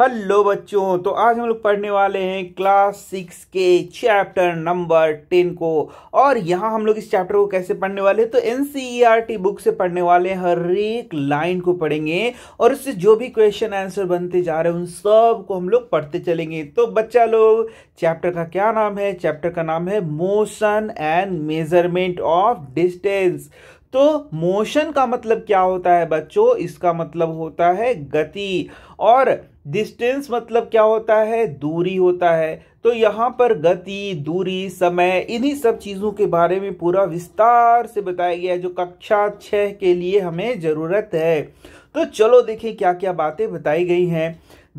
Hello बच्चों तो आज हम लोग पढ़ने वाले हैं क्लास सिक्स के चैप्टर नंबर टेन को और यहाँ हम लोग इस चैप्टर को कैसे पढ़ने वाले हैं तो एन बुक e से पढ़ने वाले हैं हर एक लाइन को पढ़ेंगे और उससे जो भी क्वेश्चन आंसर बनते जा रहे हैं उन सब को हम लोग पढ़ते चलेंगे तो बच्चा लोग चैप्टर का क्या नाम है चैप्टर का नाम है motion and measurement of distance तो मोशन का मतलब क्या होता है बच्चों इसका मतलब होता है गति और डिस्टेंस मतलब क्या होता है दूरी होता है तो यहाँ पर गति दूरी समय इन्हीं सब चीज़ों के बारे में पूरा विस्तार से बताया गया है जो कक्षा छः के लिए हमें ज़रूरत है तो चलो देखें क्या क्या बातें बताई गई हैं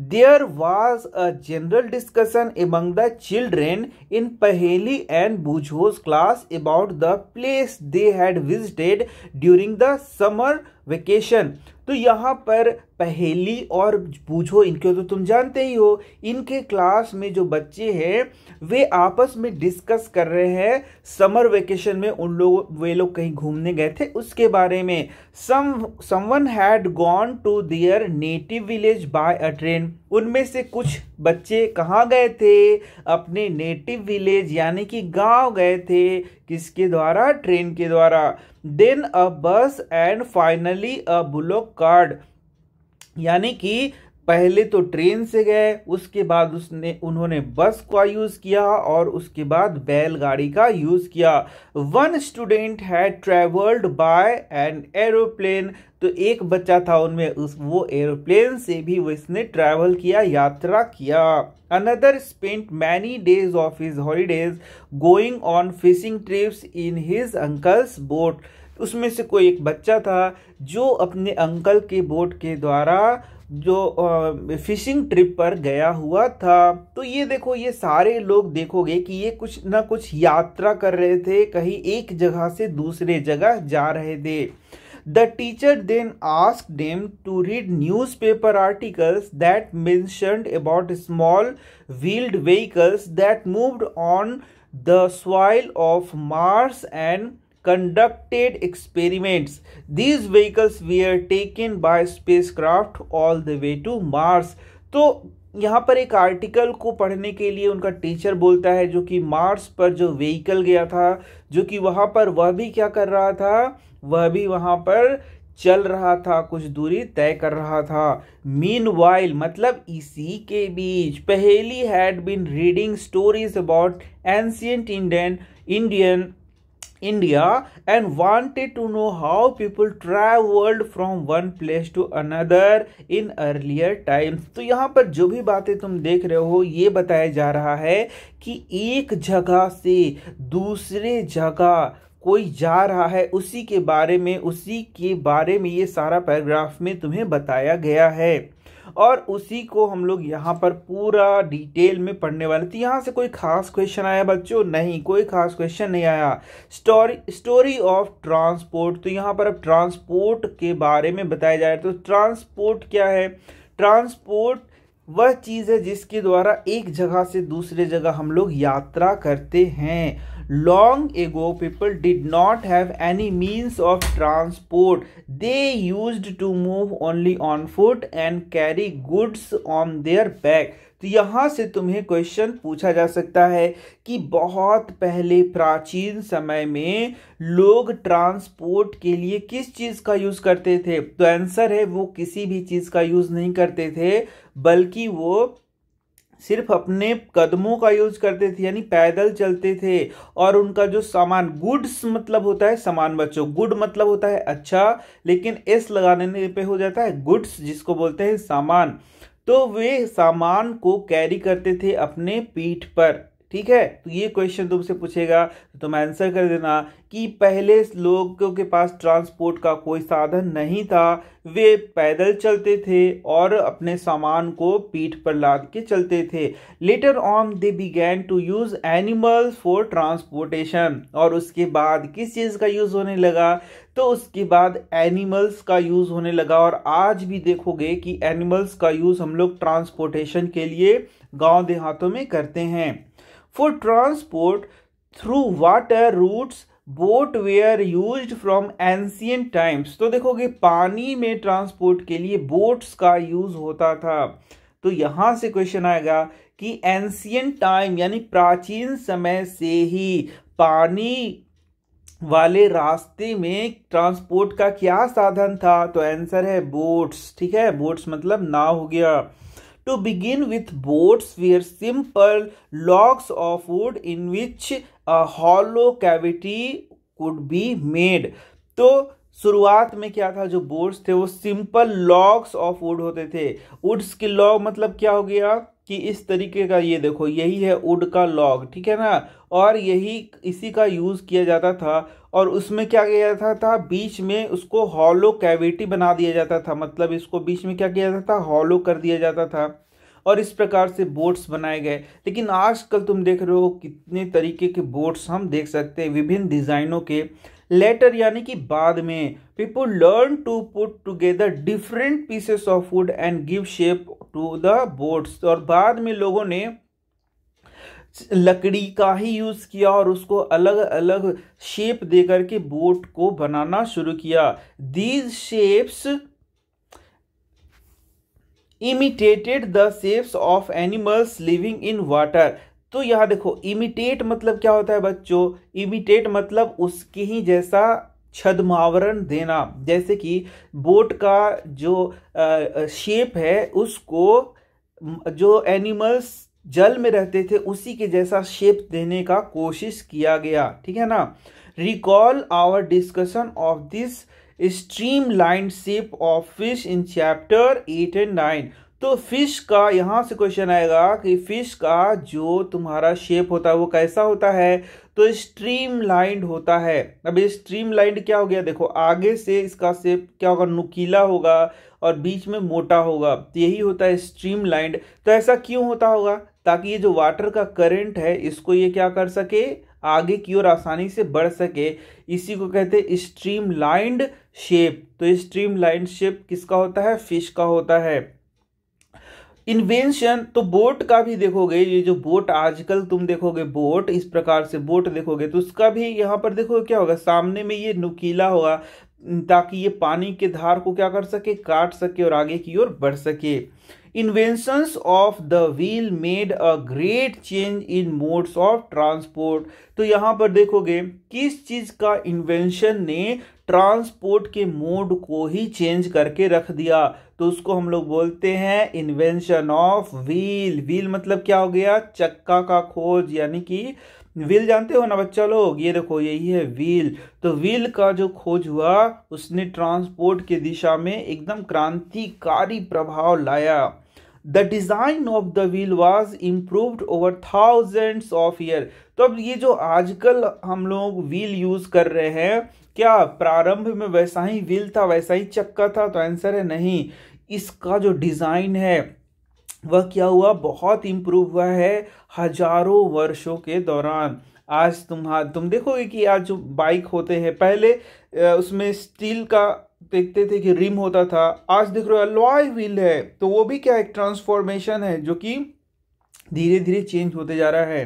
there was a general discussion among the children in Paheli and Boojho's class about the place they had visited during the summer vacation तो यहाँ पर पहेली और पूछो इनके तो तुम जानते ही हो इनके क्लास में जो बच्चे हैं वे आपस में डिस्कस कर रहे हैं समर वेकेशन में उन लोग वे लोग कहीं घूमने गए थे उसके बारे में some someone had gone to their native village by a train उनमें से कुछ बच्चे कहाँ गए थे अपने नेटिव विलेज यानी कि गांव गए थे किसके द्वारा ट्रेन के द्वारा then a bus and finally a bullock cart यानी कि पहले तो ट्रेन से गए उसके बाद उसने उन्होंने बस का यूज़ किया और उसके बाद बैलगाड़ी का यूज़ किया one student had travelled by an aeroplane तो एक बच्चा था उनमें उस वो एरोप्लेन से भी उसने ट्रैवल किया यात्रा किया another spent many days of his holidays going on fishing trips in his uncle's boat उसमें से कोई एक बच्चा था जो अपने अंकल के बोट के द्वारा जो फिशिंग ट्रिप पर गया हुआ था तो ये देखो ये सारे लोग देखोगे कि ये कुछ ना कुछ यात्रा कर रहे थे कहीं एक जगह से दूसरे जगह जा रहे थे the teacher then ask them to read newspaper articles that mention about small wheeled vehicles that moved on the soil of Mars and conducted experiments these experiments we are were by spacecraft all the way to Mars तो यहाँ पर एक article को पढ़ने के लिए उनका teacher बोलता है जो कि मार्स पर जो व्हीकल गया था जो कि वहाँ पर वह भी क्या कर रहा था वह भी वहाँ पर चल रहा था कुछ दूरी तय कर रहा था मीन वाइल मतलब इसी के बीच Paheli had been reading stories about ancient Indian Indian India and wanted to know how people travelled from one place to another in earlier times तो यहाँ पर जो भी बातें तुम देख रहे हो ये बताया जा रहा है कि एक जगह से दूसरे जगह कोई जा रहा है उसी के बारे में उसी के बारे में ये सारा पैराग्राफ में तुम्हें बताया गया है और उसी को हम लोग यहाँ पर पूरा डिटेल में पढ़ने वाले थे तो यहाँ से कोई खास क्वेश्चन आया बच्चों नहीं कोई खास क्वेश्चन नहीं आया स्टोरी स्टोरी ऑफ ट्रांसपोर्ट तो यहाँ पर अब ट्रांसपोर्ट के बारे में बताया जा रहा है तो ट्रांसपोर्ट क्या है ट्रांसपोर्ट वह चीज़ है जिसके द्वारा एक जगह से दूसरे जगह हम लोग यात्रा करते हैं long ago people did not have any means of transport they use to move only on foot and carry goods on their bag तो यहाँ से तुम्हें क्वेश्चन पूछा जा सकता है कि बहुत पहले प्राचीन समय में लोग ट्रांसपोर्ट के लिए किस चीज़ का यूज़ करते थे तो आंसर है वो किसी भी चीज़ का यूज़ नहीं करते थे बल्कि वो सिर्फ अपने कदमों का यूज करते थे यानी पैदल चलते थे और उनका जो सामान गुड्स मतलब होता है सामान बच्चों गुड मतलब होता है अच्छा लेकिन एस लगाने पे हो जाता है गुड्स जिसको बोलते हैं सामान तो वे सामान को कैरी करते थे अपने पीठ पर ठीक है तो ये क्वेश्चन तुमसे पूछेगा तो तुम आंसर कर देना कि पहले लोगों के पास ट्रांसपोर्ट का कोई साधन नहीं था वे पैदल चलते थे और अपने सामान को पीठ पर लाद के चलते थे later on they began to use animals for transportation और उसके बाद किस चीज़ का यूज़ होने लगा तो उसके बाद एनिमल्स का यूज़ होने लगा और आज भी देखोगे कि एनिमल्स का यूज़ हम लोग ट्रांसपोर्टेशन के लिए गांव देहातों में करते हैं for transport through water routes boat were use from ancient times तो देखोगे पानी में ट्रांसपोर्ट के लिए बोट्स का यूज होता था तो यहाँ से क्वेश्चन आएगा कि एंशियंट टाइम यानी प्राचीन समय से ही पानी वाले रास्ते में ट्रांसपोर्ट का क्या साधन था तो आंसर है बोट्स ठीक है बोट्स मतलब नाव हो गया to begin with boats were simple logs of wood in which a hollow cavity could be तो शुरुआत में क्या था जो बोर्ड्स थे वो सिंपल लॉग्स ऑफ वुड होते थे वुड्स के लॉग मतलब क्या हो गया कि इस तरीके का ये देखो यही है वुड का लॉग ठीक है ना और यही इसी का यूज़ किया जाता था और उसमें क्या किया जाता था बीच में उसको हॉलो कैविटी बना दिया जाता था मतलब इसको बीच में क्या किया जाता था हॉलो कर दिया जाता था और इस प्रकार से बोट्स बनाए गए लेकिन आजकल तुम देख रहे हो कितने तरीके के बोट्स हम देख सकते हैं विभिन्न डिज़ाइनों के लेटर यानी कि बाद में people learn to put together different pieces of wood and give shape to the boats और बाद में लोगों ने लकड़ी का ही यूज़ किया और उसको अलग अलग शेप दे करके बोट को बनाना शुरू किया these shapes imitated the shapes of animals living in water तो यहाँ देखो इमिटेट मतलब क्या होता है बच्चों इमिटेट मतलब उसके ही जैसा छदमावरण देना जैसे कि बोट का जो शेप है उसको जो एनिमल्स जल में रहते थे उसी के जैसा शेप देने का कोशिश किया गया ठीक है ना recall our discussion of this streamline shape of fish in chapter eight and nine तो फिश का यहाँ से क्वेश्चन आएगा कि फिश का जो तुम्हारा शेप होता है वो कैसा होता है तो स्ट्रीम लाइंड होता है अब स्ट्रीम लाइंड क्या हो गया देखो आगे से इसका शेप क्या होगा नुकीला होगा और बीच में मोटा होगा तो यही होता है स्ट्रीम लाइंड तो ऐसा क्यों होता होगा ताकि ये जो वाटर का करंट है इसको ये क्या कर सके आगे की ओर आसानी से बढ़ सके इसी को कहते हैं स्ट्रीम लाइंड शेप तो स्ट्रीम लाइंड शेप किसका होता है फिश का होता है इन्वेंशन तो बोट का भी देखोगे ये जो बोट आजकल तुम देखोगे बोट इस प्रकार से बोट देखोगे तो उसका भी यहाँ पर देखोगे क्या होगा सामने में ये नुकीला होगा ताकि ये पानी के धार को क्या कर सके काट सके और आगे की ओर बढ़ सके inventions of the wheel made a great change in modes of transport तो यहाँ पर देखोगे किस चीज़ का इन्वेंशन ने ट्रांसपोर्ट के मोड को ही चेंज करके रख दिया तो उसको हम लोग बोलते हैं इन्वेंशन ऑफ व्हील व्हील मतलब क्या हो गया चक्का का खोज यानी कि व्हील जानते हो ना बच्चा लोग ये देखो यही है व्हील तो व्हील का जो खोज हुआ उसने ट्रांसपोर्ट के दिशा में एकदम क्रांतिकारी प्रभाव लाया the design of the wheel was improved over thousands of year तो अब ये जो आजकल हम लोग व्हील यूज़ कर रहे हैं क्या प्रारंभ में वैसा ही व्हील था वैसा ही चक्का था तो आंसर है नहीं इसका जो डिज़ाइन है वह क्या हुआ बहुत इम्प्रूव हुआ है हजारों वर्षों के दौरान आज तुम्हारा तुम देखोगे कि आज जो बाइक होते हैं पहले उसमें स्टील का देखते थे कि रिम होता था आज देख रहे हो अलॉय व्हील है तो वो भी क्या एक ट्रांसफॉर्मेशन है जो कि धीरे धीरे चेंज होते जा रहा है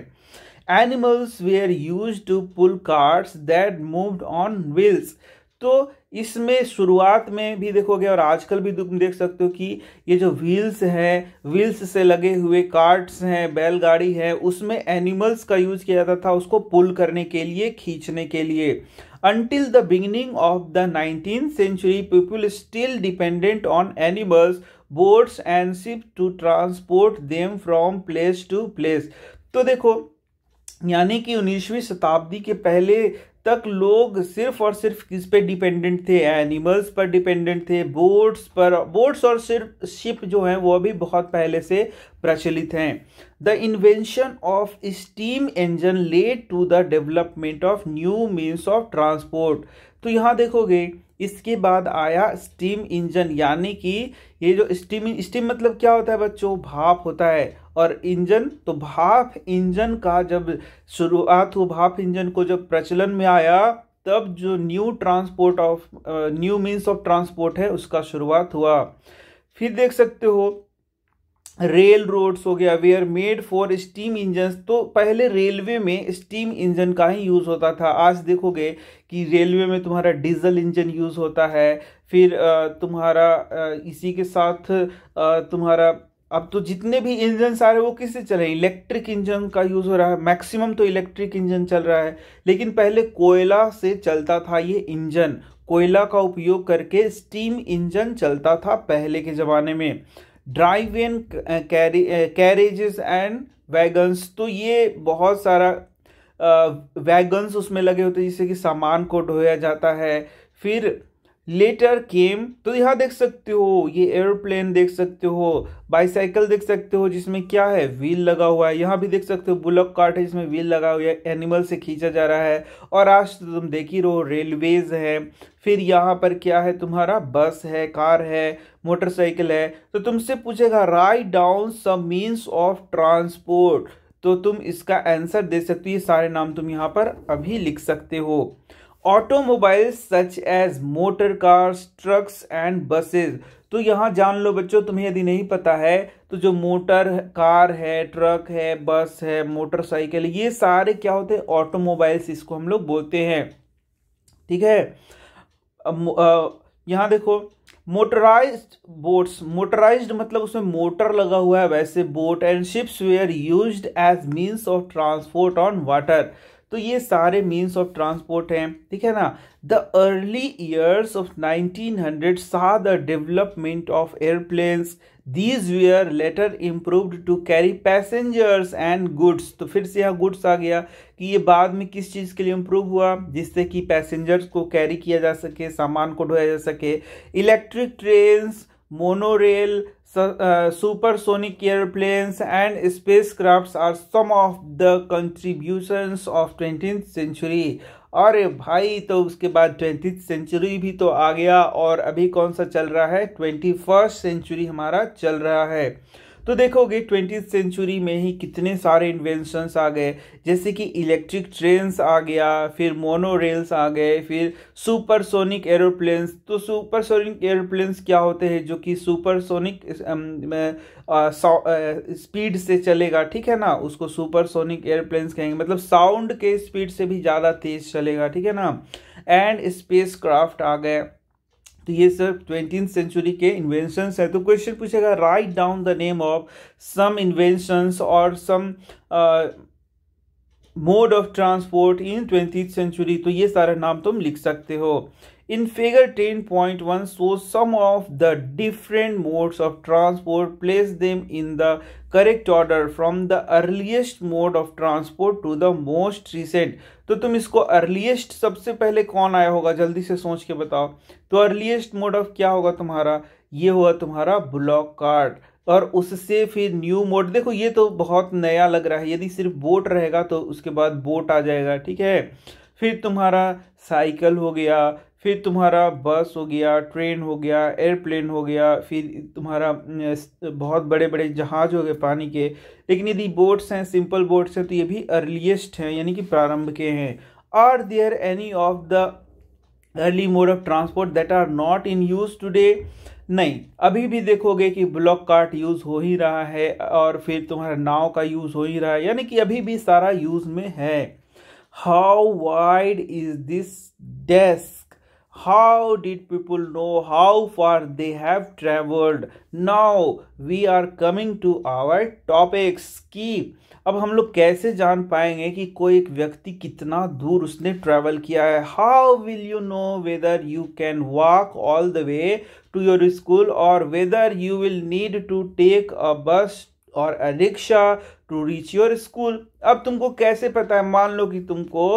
animals were use to pull carts that moved on wheels तो इसमें शुरुआत में भी देखोगे और आजकल भी तुम देख सकते हो कि ये जो व्हील्स हैं व्हील्स से लगे हुए कार्ट्स हैं बैलगाड़ी है उसमें एनिमल्स का यूज किया जाता था उसको पुल करने के लिए खींचने के लिए Until the beginning of the 19th century, people still dependent on animals, boats and ships to transport them from place to place. तो देखो यानी कि 19वीं शताब्दी के पहले तक लोग सिर्फ और सिर्फ किस पे डिपेंडेंट थे एनिमल्स पर डिपेंडेंट थे बोट्स पर बोट्स और सिर्फ शिप जो हैं वो अभी बहुत पहले से प्रचलित हैं the invention of steam engine led to the development of new means of transport तो यहाँ देखोगे इसके बाद आया स्टीम इंजन यानी कि ये जो स्टीम स्टीम मतलब क्या होता है बच्चों भाप होता है और इंजन तो भाप इंजन का जब शुरुआत हुआ भाप इंजन को जब प्रचलन में आया तब जो new transport of new means of transport है उसका शुरुआत हुआ फिर देख सकते हो रेल रोड्स हो गया were made for steam engine तो पहले रेलवे में स्टीम इंजन का ही यूज़ होता था आज देखोगे कि रेलवे में तुम्हारा डीजल इंजन यूज़ होता है फिर तुम्हारा इसी के साथ तुम्हारा अब तो जितने भी इंजन आ रहे वो किससे चल रहे हैं इलेक्ट्रिक इंजन का यूज़ हो रहा है मैक्सिमम तो इलेक्ट्रिक इंजन चल रहा है लेकिन पहले कोयला से चलता था ये इंजन कोयला का उपयोग करके स्टीम इंजन चलता था पहले के ज़माने में drive in carriages and wagons तो ये बहुत सारा वैगन्स उसमें लगे होते हैं जिससे कि सामान को ढोया जाता है फिर लेटर केम तो यहाँ देख सकते हो ये एयरोप्लेन देख सकते हो बाईसाइकिल देख सकते हो जिसमें क्या है व्हील लगा हुआ है यहाँ भी देख सकते हो बुलक कार्ट है जिसमें व्हील लगा हुआ है एनिमल से खींचा जा रहा है और आज तो तुम देख ही रहो रेलवेज है फिर यहाँ पर क्या है तुम्हारा बस है कार है मोटरसाइकिल है तो तुमसे पूछेगा write down some means of transport तो तुम इसका आंसर दे सकते हो ये सारे नाम तुम यहाँ पर अभी लिख सकते हो automobiles such as motor cars trucks and buses तो यहाँ जान लो बच्चों तुम्हें यदि नहीं पता है तो जो मोटर कार है ट्रक है बस है मोटरसाइकिल ये सारे क्या होते हैं ऑटोमोबाइल्स इसको हम लोग बोलते हैं ठीक है यहाँ देखो मोटराइज्ड बोट्स मोटराइज्ड मतलब उसमें मोटर लगा हुआ है वैसे boat and ships were used as means of transport on water तो ये सारे मीन्स ऑफ ट्रांसपोर्ट हैं ठीक है ना the early years of 1900 saw the development of airplanes these were later improved to carry passengers and goods तो फिर से यहाँ गुड्स आ गया कि ये बाद में किस चीज़ के लिए इम्प्रूव हुआ जिससे कि पैसेंजर्स को कैरी किया जा सके सामान को ढोया जा सके electric trains monorail supersonic airplanes and spacecrafts are some of the contributions of 20th century अरे भाई तो उसके बाद ट्वेंटी सेंचुरी भी तो आ गया और अभी कौन सा चल रहा है ट्वेंटी फर्स्ट सेंचुरी हमारा चल रहा है तो देखोगे ट्वेंटी सेंचुरी में ही कितने सारे इन्वेंशंस आ गए जैसे कि इलेक्ट्रिक ट्रेन्स आ गया फिर मोनो रेल्स आ गए फिर सुपरसोनिक एरोप्लेन्स तो सुपरसोनिक एरोप्लेन्स क्या होते हैं जो कि सुपरसोनिक स्पीड से चलेगा ठीक है ना उसको सुपरसोनिक एयरप्लेन्स कहेंगे मतलब साउंड के स्पीड से भी ज़्यादा तेज़ चलेगा ठीक है ना एंड स्पेस क्राफ्ट आ गए तो ये सब ट्वेंटी सेंचुरी के इन्वेंशंस है तो क्वेश्चन पूछेगा write down the name of some inventions और some mode of transport in twenty century तो ये सारा नाम तुम लिख सकते हो In figure 10.1 shows some of the different modes of transport, place them in the correct order from the earliest mode of transport to the most recent तो तुम इसको अर्लीस्ट सबसे पहले कौन आया होगा जल्दी से सोच के बताओ तो अर्लीस्ट मोड ऑफ क्या होगा तुम्हारा ये हुआ तुम्हारा ब्लॉक कार्ड और उससे फिर न्यू मोड देखो ये तो बहुत नया लग रहा है यदि सिर्फ बोट रहेगा तो उसके बाद बोट आ जाएगा ठीक है फिर तुम्हारा साइकिल हो गया फिर तुम्हारा बस हो गया ट्रेन हो गया एयरप्लेन हो गया फिर तुम्हारा बहुत बड़े बड़े जहाज हो गए पानी के लेकिन यदि बोट्स हैं सिंपल बोट्स हैं तो ये भी अर्लीस्ट हैं यानी कि प्रारंभ के हैं are there any of the early mode of transport that are not in use today नहीं अभी भी देखोगे कि ब्लॉक कार्ट यूज़ हो ही रहा है और फिर तुम्हारा नाव का यूज़ हो ही रहा है यानी कि अभी भी सारा यूज़ में है how wide is this desk how did people know how far they have traveled now we are coming to our topics की अब हम लोग कैसे जान पाएंगे कि कोई एक व्यक्ति कितना दूर उसने ट्रैवल किया है how will you know whether you can walk all the way to your school और whether you will need to take a bus और rickshaw to reach your school अब तुमको कैसे पता है मान लो कि तुमको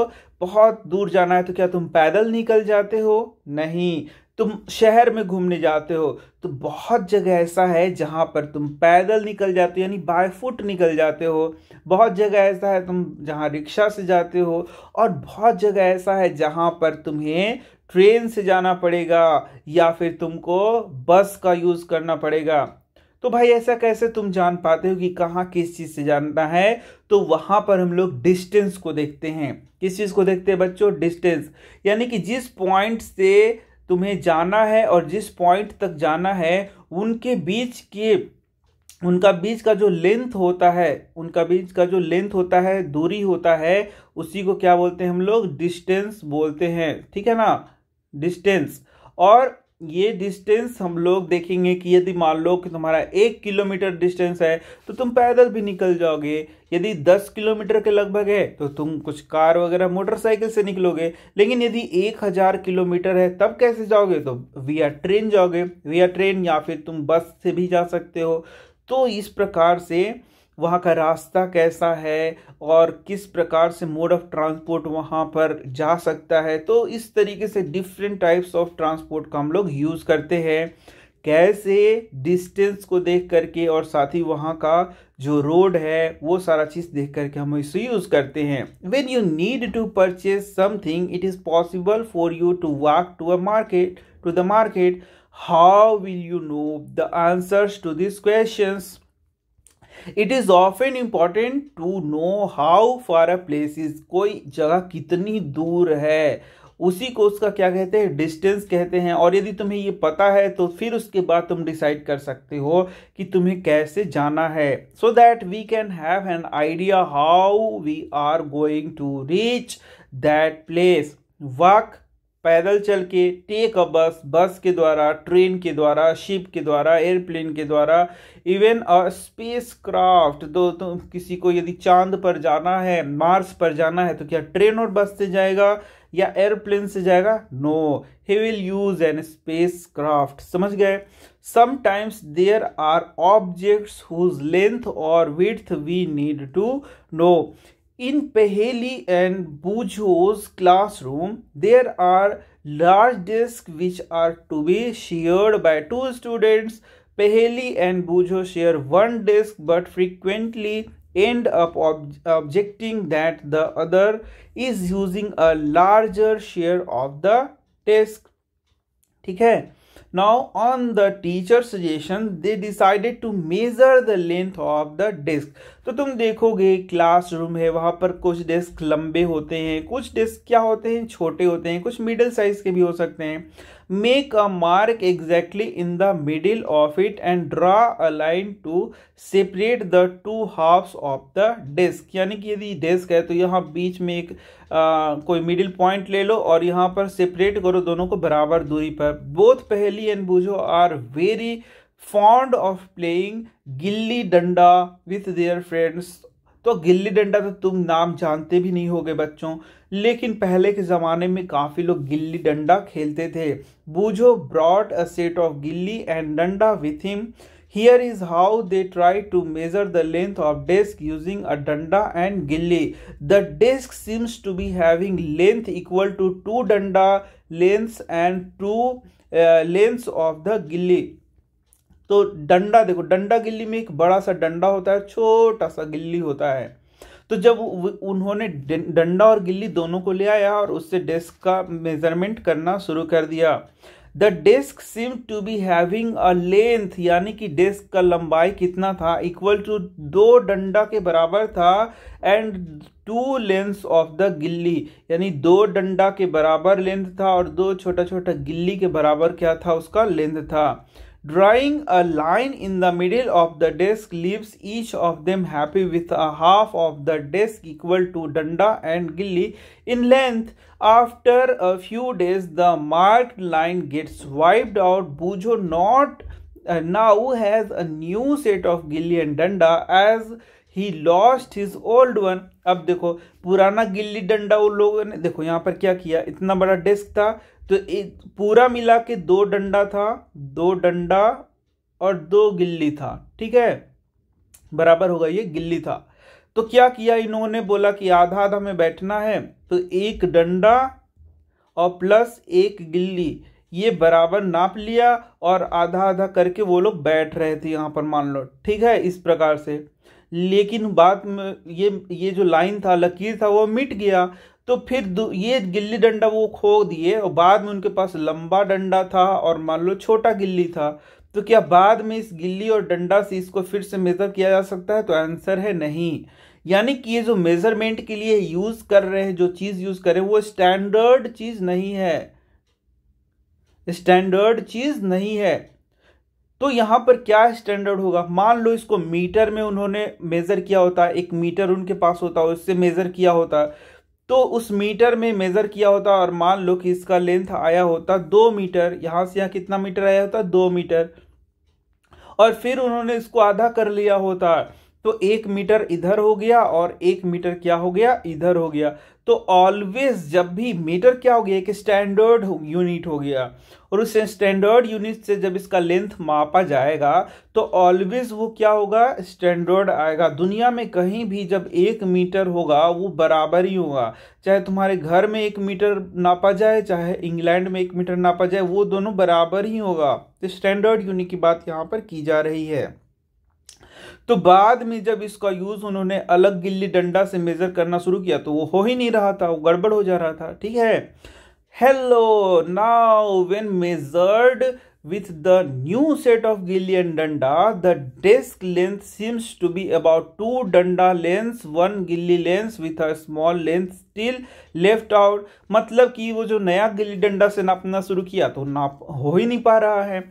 बहुत दूर जाना है तो क्या तुम पैदल निकल जाते हो नहीं तुम शहर में घूमने जाते हो तो बहुत जगह ऐसा है जहाँ पर तुम पैदल निकल जाते हो यानी बाय फुट निकल जाते हो बहुत जगह ऐसा है तुम जहाँ रिक्शा से जाते हो और बहुत जगह ऐसा है जहाँ पर तुम्हें ट्रेन से जाना पड़ेगा या फिर तुमको बस का यूज़ करना पड़ेगा तो भाई ऐसा कैसे तुम जान पाते हो कि कहाँ किस चीज़ से जानना है तो वहाँ पर हम लोग डिस्टेंस को देखते हैं किस चीज़ को देखते हैं बच्चों डिस्टेंस यानी कि जिस पॉइंट से तुम्हें जाना है और जिस पॉइंट तक जाना है उनके बीच के उनका बीच का जो लेंथ होता है उनका बीच का जो लेंथ होता है दूरी होता है उसी को क्या बोलते हैं हम लोग डिस्टेंस बोलते हैं ठीक है ना डिस्टेंस और ये डिस्टेंस हम लोग देखेंगे कि यदि मान लो कि तुम्हारा एक किलोमीटर डिस्टेंस है तो तुम पैदल भी निकल जाओगे यदि दस किलोमीटर के लगभग है तो तुम कुछ कार वगैरह मोटरसाइकिल से निकलोगे लेकिन यदि एक हज़ार किलोमीटर है तब कैसे जाओगे तो विया ट्रेन जाओगे विया ट्रेन या फिर तुम बस से भी जा सकते हो तो इस प्रकार से वहाँ का रास्ता कैसा है और किस प्रकार से मोड ऑफ ट्रांसपोर्ट वहाँ पर जा सकता है तो इस तरीके से डिफरेंट टाइप्स ऑफ ट्रांसपोर्ट का हम लोग यूज़ करते हैं कैसे डिस्टेंस को देख करके और साथ ही वहाँ का जो रोड है वो सारा चीज़ देख करके हम इसे यूज़ करते हैं when you need to purchase something it is possible for you to walk to a market to the market how will you know the answers to this questions it is often important to know how far a place is कोई जगह कितनी दूर है उसी को उसका क्या कहते हैं डिस्टेंस कहते हैं और यदि तुम्हें ये पता है तो फिर उसके बाद तुम डिसाइड कर सकते हो कि तुम्हें कैसे जाना है so that we can have an idea how we are going to reach that place walk पैदल चल के टेक अ बस बस के द्वारा ट्रेन के द्वारा शिप के द्वारा एयरप्लेन के द्वारा इवन अ स्पेस क्राफ्ट तो किसी को यदि चांद पर जाना है मार्स पर जाना है तो क्या ट्रेन और बस से जाएगा या एयरप्लेन से जाएगा no he will use an spacecraft समझ गए sometimes there are objects whose length और width we need to know in Paheli and Boojho's classroom there are large desks which are to be share by two students Paheli and Boojho share one desk but frequently end up objecting that the other is using a larger share of the desk ठीक है Now on the teacher suggestion, they decided to measure the length of the desk. तो तुम देखोगे classroom है वहाँ पर कुछ desk लंबे होते हैं कुछ डेस्क क्या होते हैं छोटे होते हैं कुछ मिडिल साइज के भी हो सकते हैं make a mark exactly in the middle of it and draw a line to separate the two halves of the disk यानी कि यदि डेस्क है तो यहाँ बीच में एक आ, कोई मिडिल पॉइंट ले लो और यहाँ पर सेपरेट करो दोनों को बराबर दूरी पर both Paheli and Boojho are very fond of playing gilli danda with their friends तो गिल्ली डंडा तो तुम नाम जानते भी नहीं होगे बच्चों लेकिन पहले के ज़माने में काफ़ी लोग गिल्ली डंडा खेलते थे Boojho brought a set of gilli and danda with him here is how they try to measure the length of desk using a danda and gilli the desk seems to be having length equal to two danda lengths and two lengths of the gilli तो डंडा देखो डंडा गिल्ली में एक बड़ा सा डंडा होता है छोटा सा गिल्ली होता है तो जब उन्होंने डंडा और गिल्ली दोनों को ले आया और उससे डेस्क का मेजरमेंट करना शुरू कर दिया the desk seem to be having a length यानी कि डेस्क का लंबाई कितना था इक्वल टू दो डंडा के बराबर था and two length of the gilli यानी दो डंडा के बराबर लेंथ था और दो छोटा छोटा गिल्ली के बराबर क्या था उसका लेंथ था Drawing a line in the middle of the desk leaves each of them happy with a half of the desk equal to danda and Gilly in length. After a few days, the marked line gets wiped out. Bujo not uh, now has a new set of Gilly and danda as he lost his old one अब देखो पुराना गिल्ली डंडा उन लोगों ने देखो यहाँ पर क्या किया इतना बड़ा डेस्क था तो पूरा मिला के दो डंडा था दो डंडा और दो गिल्ली था ठीक है बराबर होगा ये गिल्ली था तो क्या किया इन्होंने बोला कि आधा आधा में बैठना है तो एक डंडा और प्लस एक गिल्ली ये बराबर नाप लिया और आधा आधा करके वो लोग बैठ रहे थे यहाँ पर मान लो ठीक है इस प्रकार से लेकिन बात में ये ये जो लाइन था लकीर था वो मिट गया तो फिर ये गिल्ली डंडा वो खो दिए और बाद में उनके पास लंबा डंडा था और मान लो छोटा गिल्ली था तो क्या बाद में इस गिल्ली और डंडा से इसको फिर से मेज़र किया जा सकता है तो आंसर है नहीं यानी कि ये जो मेज़रमेंट के लिए यूज़ कर रहे हैं जो चीज़ यूज़ कर रहे वो स्टैंडर्ड चीज़ नहीं है स्टैंडर्ड चीज़ नहीं है तो यहाँ पर क्या स्टैंडर्ड होगा मान लो इसको मीटर में उन्होंने मेज़र किया होता एक मीटर उनके पास होता उससे मेज़र किया होता तो उस मीटर में मेज़र किया होता और मान लो कि इसका लेंथ आया होता दो मीटर यहाँ से यहाँ कितना मीटर आया होता दो मीटर और फिर उन्होंने इसको आधा कर लिया होता तो एक मीटर इधर हो गया और एक मीटर क्या हो गया इधर हो गया तो ऑलवेज जब भी मीटर क्या हो गया एक स्टैंडर्ड यूनिट हो गया और उस स्टैंडर्ड यूनिट से जब इसका लेंथ मापा जाएगा तो ऑलवेज वो क्या होगा स्टैंडर्ड आएगा दुनिया में कहीं भी जब एक मीटर होगा वो बराबर ही होगा चाहे तुम्हारे घर में एक मीटर नापा जाए चाहे इंग्लैंड में एक मीटर नापा जाए वो दोनों बराबर ही होगा तो स्टैंडर्ड यूनिट की बात यहाँ पर की जा रही है तो बाद में जब इसका यूज उन्होंने अलग गिल्ली डंडा से मेजर करना शुरू किया तो वो हो ही नहीं रहा था वो गड़बड़ हो जा रहा था ठीक है hello now when measured with the new set of gilli and danda the desk length seems to be about two danda lengths one gilli lengths with a small length still left out मतलब कि वो जो नया गिल्ली डंडा से नापना शुरू किया तो नाप हो ही नहीं पा रहा है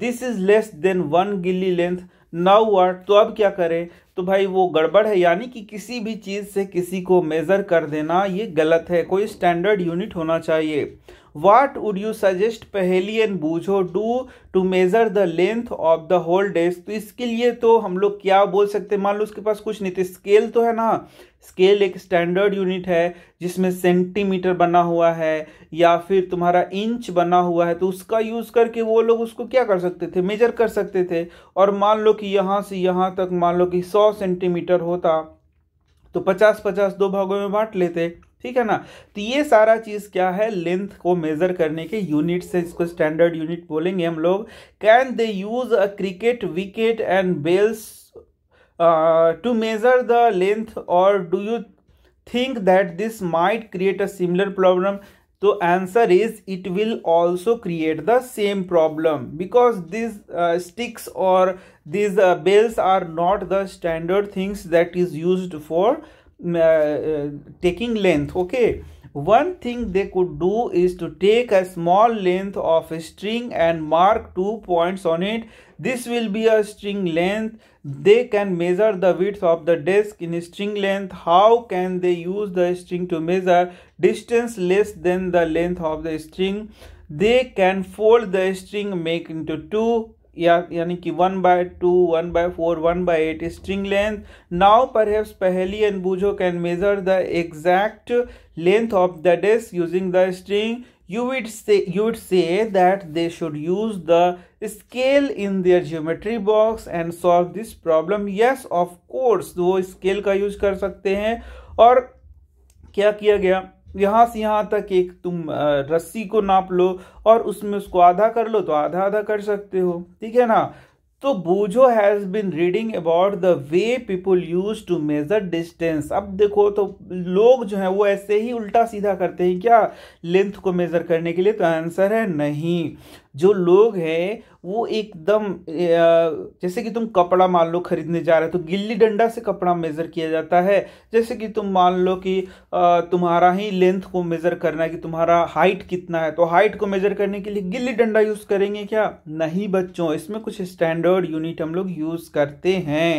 this is less than one gilli length now word तो अब क्या करें तो भाई वो गड़बड़ है यानी कि किसी भी चीज़ से किसी को मेज़र कर देना ये गलत है कोई स्टैंडर्ड यूनिट होना चाहिए what would you suggest Paheli पहेलियन Boojho do to measure the length of the whole desk तो इसके लिए तो हम लोग क्या बोल सकते हैं मान लो उसके पास कुछ नहीं थे स्केल तो है ना स्केल एक स्टैंडर्ड यूनिट है जिसमें सेंटीमीटर बना हुआ है या फिर तुम्हारा इंच बना हुआ है तो उसका यूज़ करके वो लोग उसको क्या कर सकते थे मेजर कर सकते थे और मान लो कि यहाँ से यहाँ तक मान लो कि सौ सेंटीमीटर होता तो पचास पचास दो भागों में बांट लेते ठीक है ना तो ये सारा चीज़ क्या है लेंथ को मेज़र करने के यूनिट से इसको स्टैंडर्ड यूनिट बोलेंगे हम लोग can they use a cricket wicket and bells to measure the length और do you think that this might create a similar problem तो answer is it will also create the same problem because this sticks और this bells are not the standard things that is use for Uh, uh, taking length okay one thing they could do is to take a small length of a string and mark two points on it this will be a string length they can measure the width of the disk in string length how can they use the string to measure distance less than the length of the string they can fold the string make into two या यानी कि one by two one by four one by eight string length now पर Paheli and Boojho can measure the exact length of the desk using the string you would say you would say that they should use the scale in their geometry box and solve this problem yes of course वो scale का use कर सकते हैं और क्या किया गया यहाँ से यहाँ तक एक तुम रस्सी को नाप लो और उसमें उसको आधा कर लो तो आधा आधा कर सकते हो ठीक है ना तो Boojho has been reading about the way people use to measure distance अब देखो तो लोग जो है वो ऐसे ही उल्टा सीधा करते हैं क्या लेंथ को मेजर करने के लिए तो आंसर है नहीं जो लोग हैं वो एकदम जैसे कि तुम कपड़ा मान लो खरीदने जा रहे हो तो गिल्ली डंडा से कपड़ा मेज़र किया जाता है जैसे कि तुम मान लो कि तुम्हारा ही लेंथ को मेज़र करना है कि तुम्हारा हाइट कितना है तो हाइट को मेज़र करने के लिए गिल्ली डंडा यूज़ करेंगे क्या नहीं बच्चों इसमें कुछ स्टैंडर्ड यूनिट हम लोग यूज़ करते हैं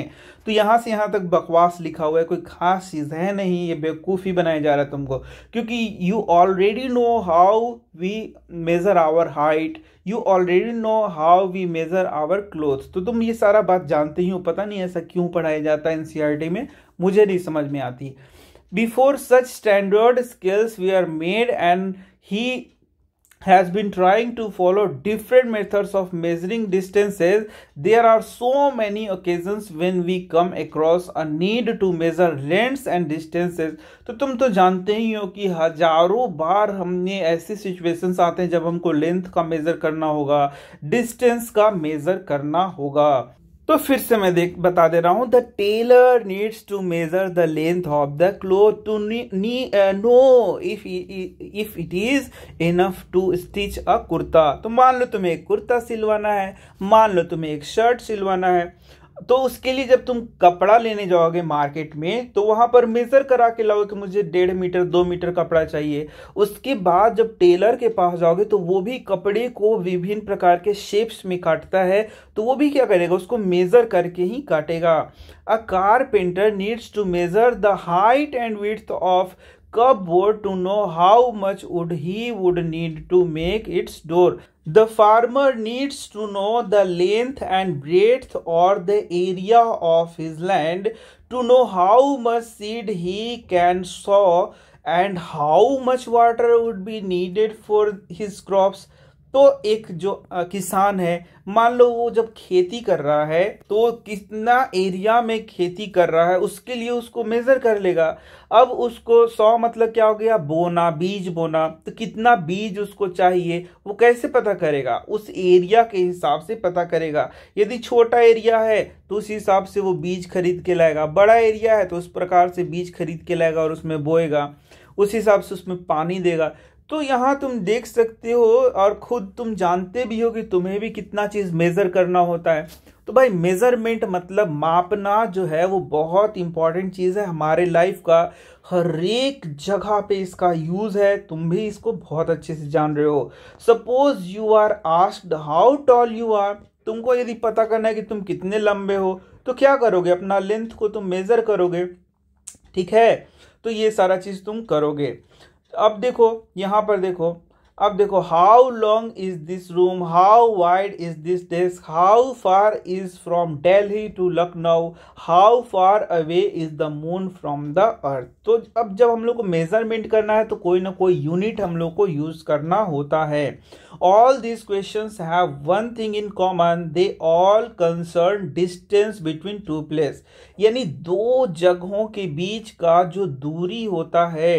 तो यहाँ से यहाँ तक बकवास लिखा हुआ है कोई खास चीज़ है नहीं ये बेवकूफ़ी बनाया जा रहा है तुमको क्योंकि you already know how we measure our height you already know how we measure our cloth तो तुम ये सारा बात जानते ही हो पता नहीं ऐसा क्यों पढ़ाया जाता है एन e में मुझे नहीं समझ में आती before such standard skills we are made and he has been trying to follow different methods of measuring distances there are so many occasions when we come across a need to measure lengths and distances तो तुम तो जानते ही हो कि हजारों बार हमने ऐसी situations आते हैं जब हमको लेंथ का मेज़र करना होगा डिस्टेंस का मेज़र करना होगा तो फिर से मैं देख बता दे रहा हूं the tailor needs to measure the length of the cloth to नी know if if it is enough to stitch a kurta तो मान लो तुम्हें एक कुर्ता सिलवाना है मान लो तुम्हें एक शर्ट सिलवाना है तो उसके लिए जब तुम कपड़ा लेने जाओगे मार्केट में तो वहां पर मेजर करा के लाओगे कि मुझे डेढ़ मीटर दो मीटर कपड़ा चाहिए उसके बाद जब टेलर के पास जाओगे तो वो भी कपड़े को विभिन्न प्रकार के शेप्स में काटता है तो वो भी क्या करेगा उसको मेजर करके ही काटेगा a carpenter needs to measure the height and width of Cub wanted to know how much wood he would need to make its door. The farmer needs to know the length and breadth or the area of his land to know how much seed he can sow and how much water would be needed for his crops. तो एक जो किसान है मान लो वो जब खेती कर रहा है तो कितना एरिया में खेती कर रहा है उसके लिए उसको मेजर कर लेगा अब उसको सौ मतलब क्या हो गया बोना बीज बोना तो कितना बीज उसको चाहिए वो कैसे पता करेगा उस एरिया के हिसाब से पता करेगा यदि छोटा एरिया है तो उस हिसाब से वो बीज खरीद के लाएगा बड़ा एरिया है तो उस प्रकार से बीज खरीद के लाएगा और उसमें बोएगा उस हिसाब से उसमें पानी देगा तो यहाँ तुम देख सकते हो और खुद तुम जानते भी हो कि तुम्हें भी कितना चीज़ मेज़र करना होता है तो भाई मेज़रमेंट मतलब मापना जो है वो बहुत इंपॉर्टेंट चीज़ है हमारे लाइफ का हर एक जगह पे इसका यूज़ है तुम भी इसको बहुत अच्छे से जान रहे हो suppose you are asked how tall you are तुमको यदि पता करना है कि तुम कितने लंबे हो तो क्या करोगे अपना लेंथ को तुम मेज़र करोगे ठीक है तो ये सारा चीज़ तुम करोगे अब देखो यहाँ पर देखो अब देखो how long is this room how wide is this desk how far is from Delhi to Lucknow how far away is the moon from the earth तो अब जब हम लोग को मेजरमेंट करना है तो कोई ना कोई यूनिट हम लोग को यूज करना होता है all this question have one thing in common they all concern distance between two place यानी दो जगहों के बीच का जो दूरी होता है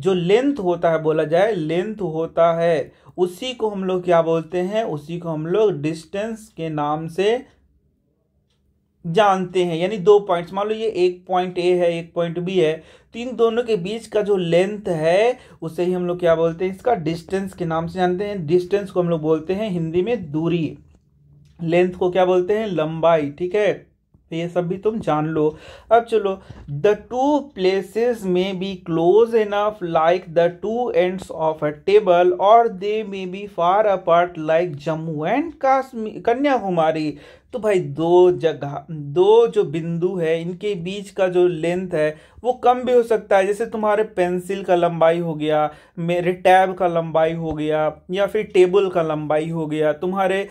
जो लेंथ होता है बोला जाए लेंथ होता है उसी को हम लोग क्या बोलते हैं उसी को हम लोग डिस्टेंस के नाम से जानते हैं यानी दो पॉइंट्स मान लो ये एक पॉइंट ए है एक पॉइंट बी है तीन दोनों के बीच का जो लेंथ है उसे ही हम लोग क्या बोलते हैं इसका डिस्टेंस के नाम से जानते हैं डिस्टेंस को हम लोग बोलते हैं हिंदी में दूरी लेंथ को क्या बोलते हैं लंबाई ठीक है तो ये सब भी तुम जान लो अब चलो the two places may be close enough like the two ends of a table और they may be far apart like Jammu and Kashmir Kanyakumari तो भाई दो जगह दो जो बिंदु है इनके बीच का जो लेंथ है वो कम भी हो सकता है जैसे तुम्हारे पेंसिल का लंबाई हो गया मेरे टैब का लंबाई हो गया या फिर टेबल का लंबाई हो गया तुम्हारे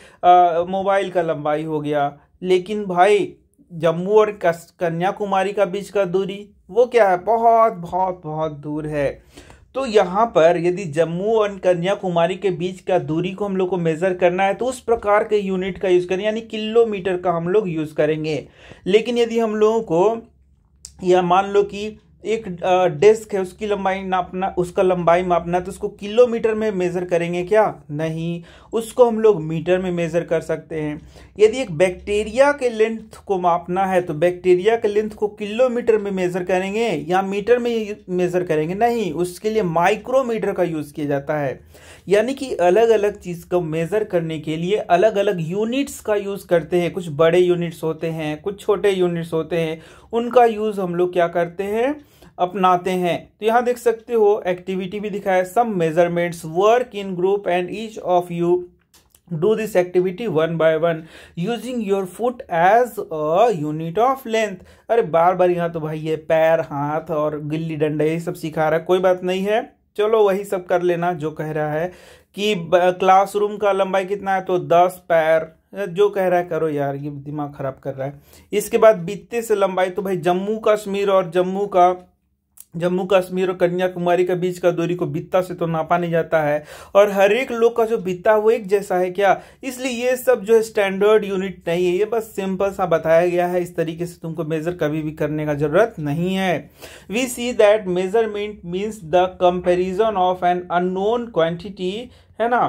मोबाइल का लंबाई हो गया लेकिन भाई जम्मू और कन्याकुमारी का बीच का दूरी वो क्या है बहुत बहुत बहुत दूर है तो यहाँ पर यदि जम्मू और कन्याकुमारी के बीच का दूरी को हम लोग को मेजर करना है तो उस प्रकार के यूनिट का यूज़ करें यानी किलोमीटर का हम लोग यूज़ करेंगे लेकिन यदि हम लोगों को या मान लो कि एक डेस्क है उसकी लंबाई नापना उसका लंबाई मापना तो उसको किलोमीटर में मेज़र करेंगे क्या नहीं उसको हम लोग मीटर में मेज़र कर सकते हैं यदि एक बैक्टीरिया के लेंथ को मापना है तो बैक्टीरिया के लेंथ को किलोमीटर में मेज़र करेंगे या मीटर में मेज़र करेंगे नहीं उसके लिए माइक्रोमीटर का यूज़ किया जाता है यानी कि अलग अलग चीज़ को मेज़र करने के लिए अलग अलग यूनिट्स का यूज़ करते हैं कुछ बड़े यूनिट्स होते हैं कुछ छोटे यूनिट्स होते हैं उनका यूज़ हम लोग क्या करते हैं अपनाते हैं तो यहाँ देख सकते हो एक्टिविटी भी दिखाया some measurements work in group and each of you do this activity one by one using your foot as a unit of length अरे बार बार यहाँ तो भाई ये पैर हाथ और गिल्ली डंडा ये सब सिखा रहा है कोई बात नहीं है चलो वही सब कर लेना जो कह रहा है कि क्लासरूम का लंबाई कितना है तो दस पैर जो कह रहा है करो यार ये दिमाग खराब कर रहा है इसके बाद बीते से लंबाई तो भाई जम्मू कश्मीर और जम्मू का जम्मू कश्मीर और कन्याकुमारी के बीच का दूरी को बित्ता से तो नापा नहीं जाता है और हर एक लोग का जो बित्ता वो एक जैसा है क्या इसलिए ये सब जो स्टैंडर्ड यूनिट नहीं है ये बस सिंपल सा बताया गया है इस तरीके से तुमको मेजर कभी भी करने का जरूरत नहीं है we see that measurement means the comparison of an unknown quantity है ना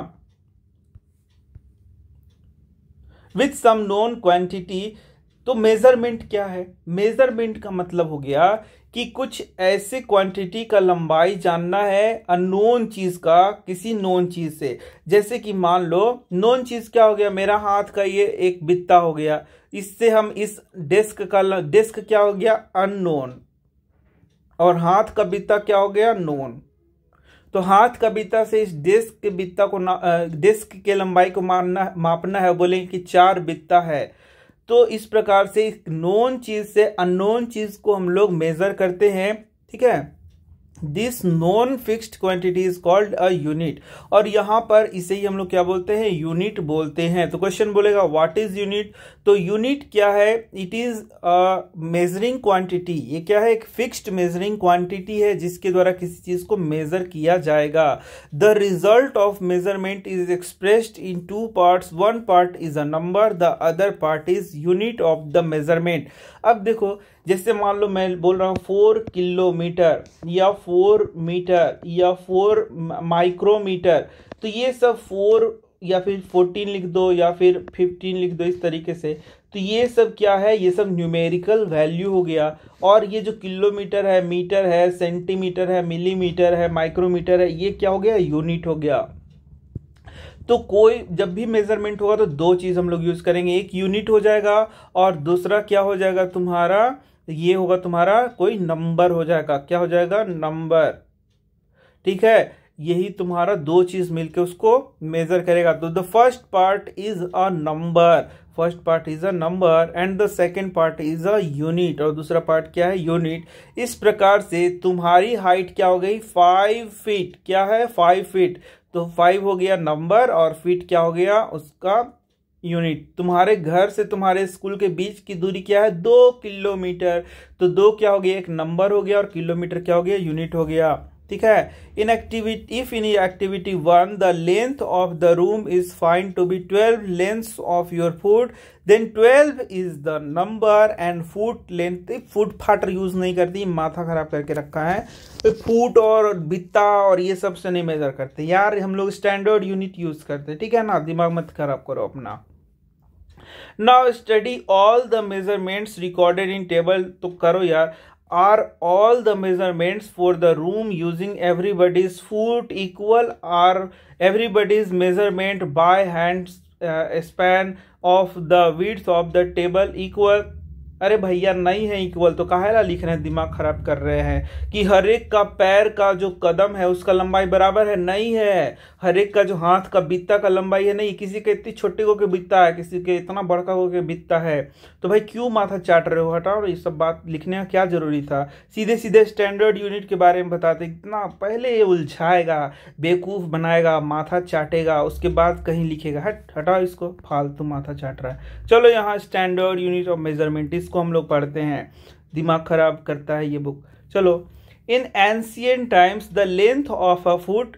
विथ सम नोन क्वान्टिटी तो मेजरमेंट क्या है मेजरमेंट का मतलब हो गया कि कुछ ऐसे क्वांटिटी का लंबाई जानना है अनोन चीज का किसी नोन चीज से जैसे कि मान लो नोन चीज क्या हो गया मेरा हाथ का ये एक बित्ता हो गया इससे हम इस डेस्क का डेस्क क्या हो गया अननोन और हाथ का बित्ता क्या हो गया नोन तो हाथ का बित्ता से इस डेस्क के बित्ता को डेस्क के लंबाई को मानना मापना है बोलेंगे कि चार बित्ता है तो इस प्रकार से नोन चीज़ से अननोन चीज़ को हम लोग मेज़र करते हैं ठीक है this known fixed quantity is called a unit और यहां पर इसे ही हम लोग क्या बोलते हैं यूनिट बोलते हैं तो क्वेश्चन बोलेगा व्हाट इज यूनिट तो यूनिट क्या है इट इज मेजरिंग क्वांटिटी ये क्या है एक फिक्स्ड मेजरिंग क्वांटिटी है जिसके द्वारा किसी चीज को मेजर किया जाएगा the result of measurement is expressed in two part one part is a number the other part is unit of the measurement अब देखो जैसे मान लो मैं बोल रहा हूँ फोर किलोमीटर या फोर मीटर या फोर माइक्रोमीटर तो ये सब फोर या फिर फोर्टीन लिख दो या फिर फिफ्टीन लिख दो इस तरीके से तो ये सब क्या है ये सब न्यूमेरिकल वैल्यू हो गया और ये जो किलोमीटर है मीटर है सेंटीमीटर है मिलीमीटर है माइक्रोमीटर है ये क्या हो गया यूनिट हो गया तो कोई जब भी मेजरमेंट होगा तो दो चीज़ हम लोग यूज़ करेंगे एक यूनिट हो जाएगा और दूसरा क्या हो जाएगा तुम्हारा तो ये होगा तुम्हारा कोई नंबर हो जाएगा क्या हो जाएगा नंबर ठीक है यही तुम्हारा दो चीज मिलके उसको मेजर करेगा तो the first part is a number first part is a number and the second part is a unit और दूसरा पार्ट क्या है यूनिट इस प्रकार से तुम्हारी हाइट क्या हो गई फाइव फीट क्या है फाइव फीट तो फाइव हो गया नंबर और फीट क्या हो गया उसका यूनिट तुम्हारे घर से तुम्हारे स्कूल के बीच की दूरी क्या है दो किलोमीटर तो दो क्या हो गया एक नंबर हो गया और किलोमीटर क्या हो गया यूनिट हो गया ठीक है in activity if in activity one the length of the room is fine to be twelve length of your foot then twelve is the number and foot length foot फाटर use नहीं करती माथा खराब करके रखा है फूट तो और बित्ता और ये सब से नहीं मेजर करते यार हम लोग स्टैंडर्ड यूनिट यूज करते ठीक है ना दिमाग मत खराब करो अपना now study all the measurements recorded in table to karo yaar are all the measurements for the room using everybody's foot equal are everybody's measurement by hand uh, span of the width of the table equal अरे भैया नहीं है equal तो काहेला लिख रहे हैं दिमाग खराब कर रहे हैं कि हर एक का पैर का जो कदम है उसका लंबाई बराबर है नहीं है हर एक का जो हाथ का बित्ता का लंबाई है नहीं किसी के इतनी छोटे को के बित्ता है किसी के इतना बड़का को के बित्ता है तो भाई क्यों माथा चाट रहे हो हटाओ ये सब बात लिखने का क्या जरूरी था सीधे सीधे स्टैंडर्ड यूनिट के बारे में बताते इतना पहले ये उलझाएगा बेवकूफ़ बनाएगा माथा चाटेगा उसके बाद कहीं लिखेगा हट हटाओ इसको फालतू माथा चाट रहा है चलो यहाँ स्टैंडर्ड यूनिट ऑफ मेजरमेंट इस इसको हम लोग पढ़ते हैं दिमाग खराब करता है ये बुक चलो in ancient times the length of a foot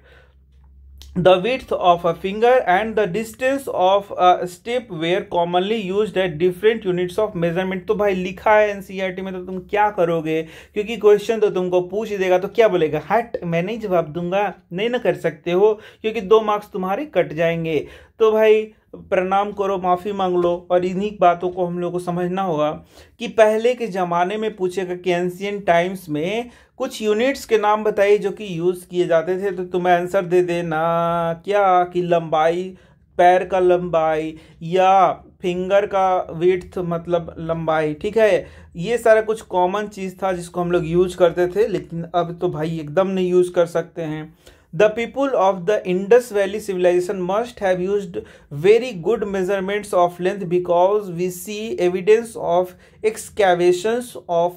the width of a finger and the distance of a step were commonly use at different units of measurement तो भाई लिखा है एनसीईआरटी e में तो तुम क्या करोगे क्योंकि क्वेश्चन तो तुमको पूछ ही देगा तो क्या बोलेगा हट मैं नहीं जवाब दूंगा नहीं ना कर सकते हो क्योंकि दो मार्क्स तुम्हारे कट जाएंगे तो भाई प्रणाम करो माफ़ी मांग लो और इन्हीं बातों को हम लोग को समझना होगा कि पहले के ज़माने में पूछेगा कि एंशियन टाइम्स में कुछ यूनिट्स के नाम बताइए जो कि यूज़ किए जाते थे तो तुम्हें आंसर दे देना क्या कि लंबाई पैर का लंबाई या फिंगर का विथ मतलब लंबाई ठीक है ये सारा कुछ कॉमन चीज़ था जिसको हम लोग यूज करते थे लेकिन अब तो भाई एकदम नहीं यूज़ कर सकते हैं the people of the indus valley civilization must have used very good measurements of length because we see evidence of excavations of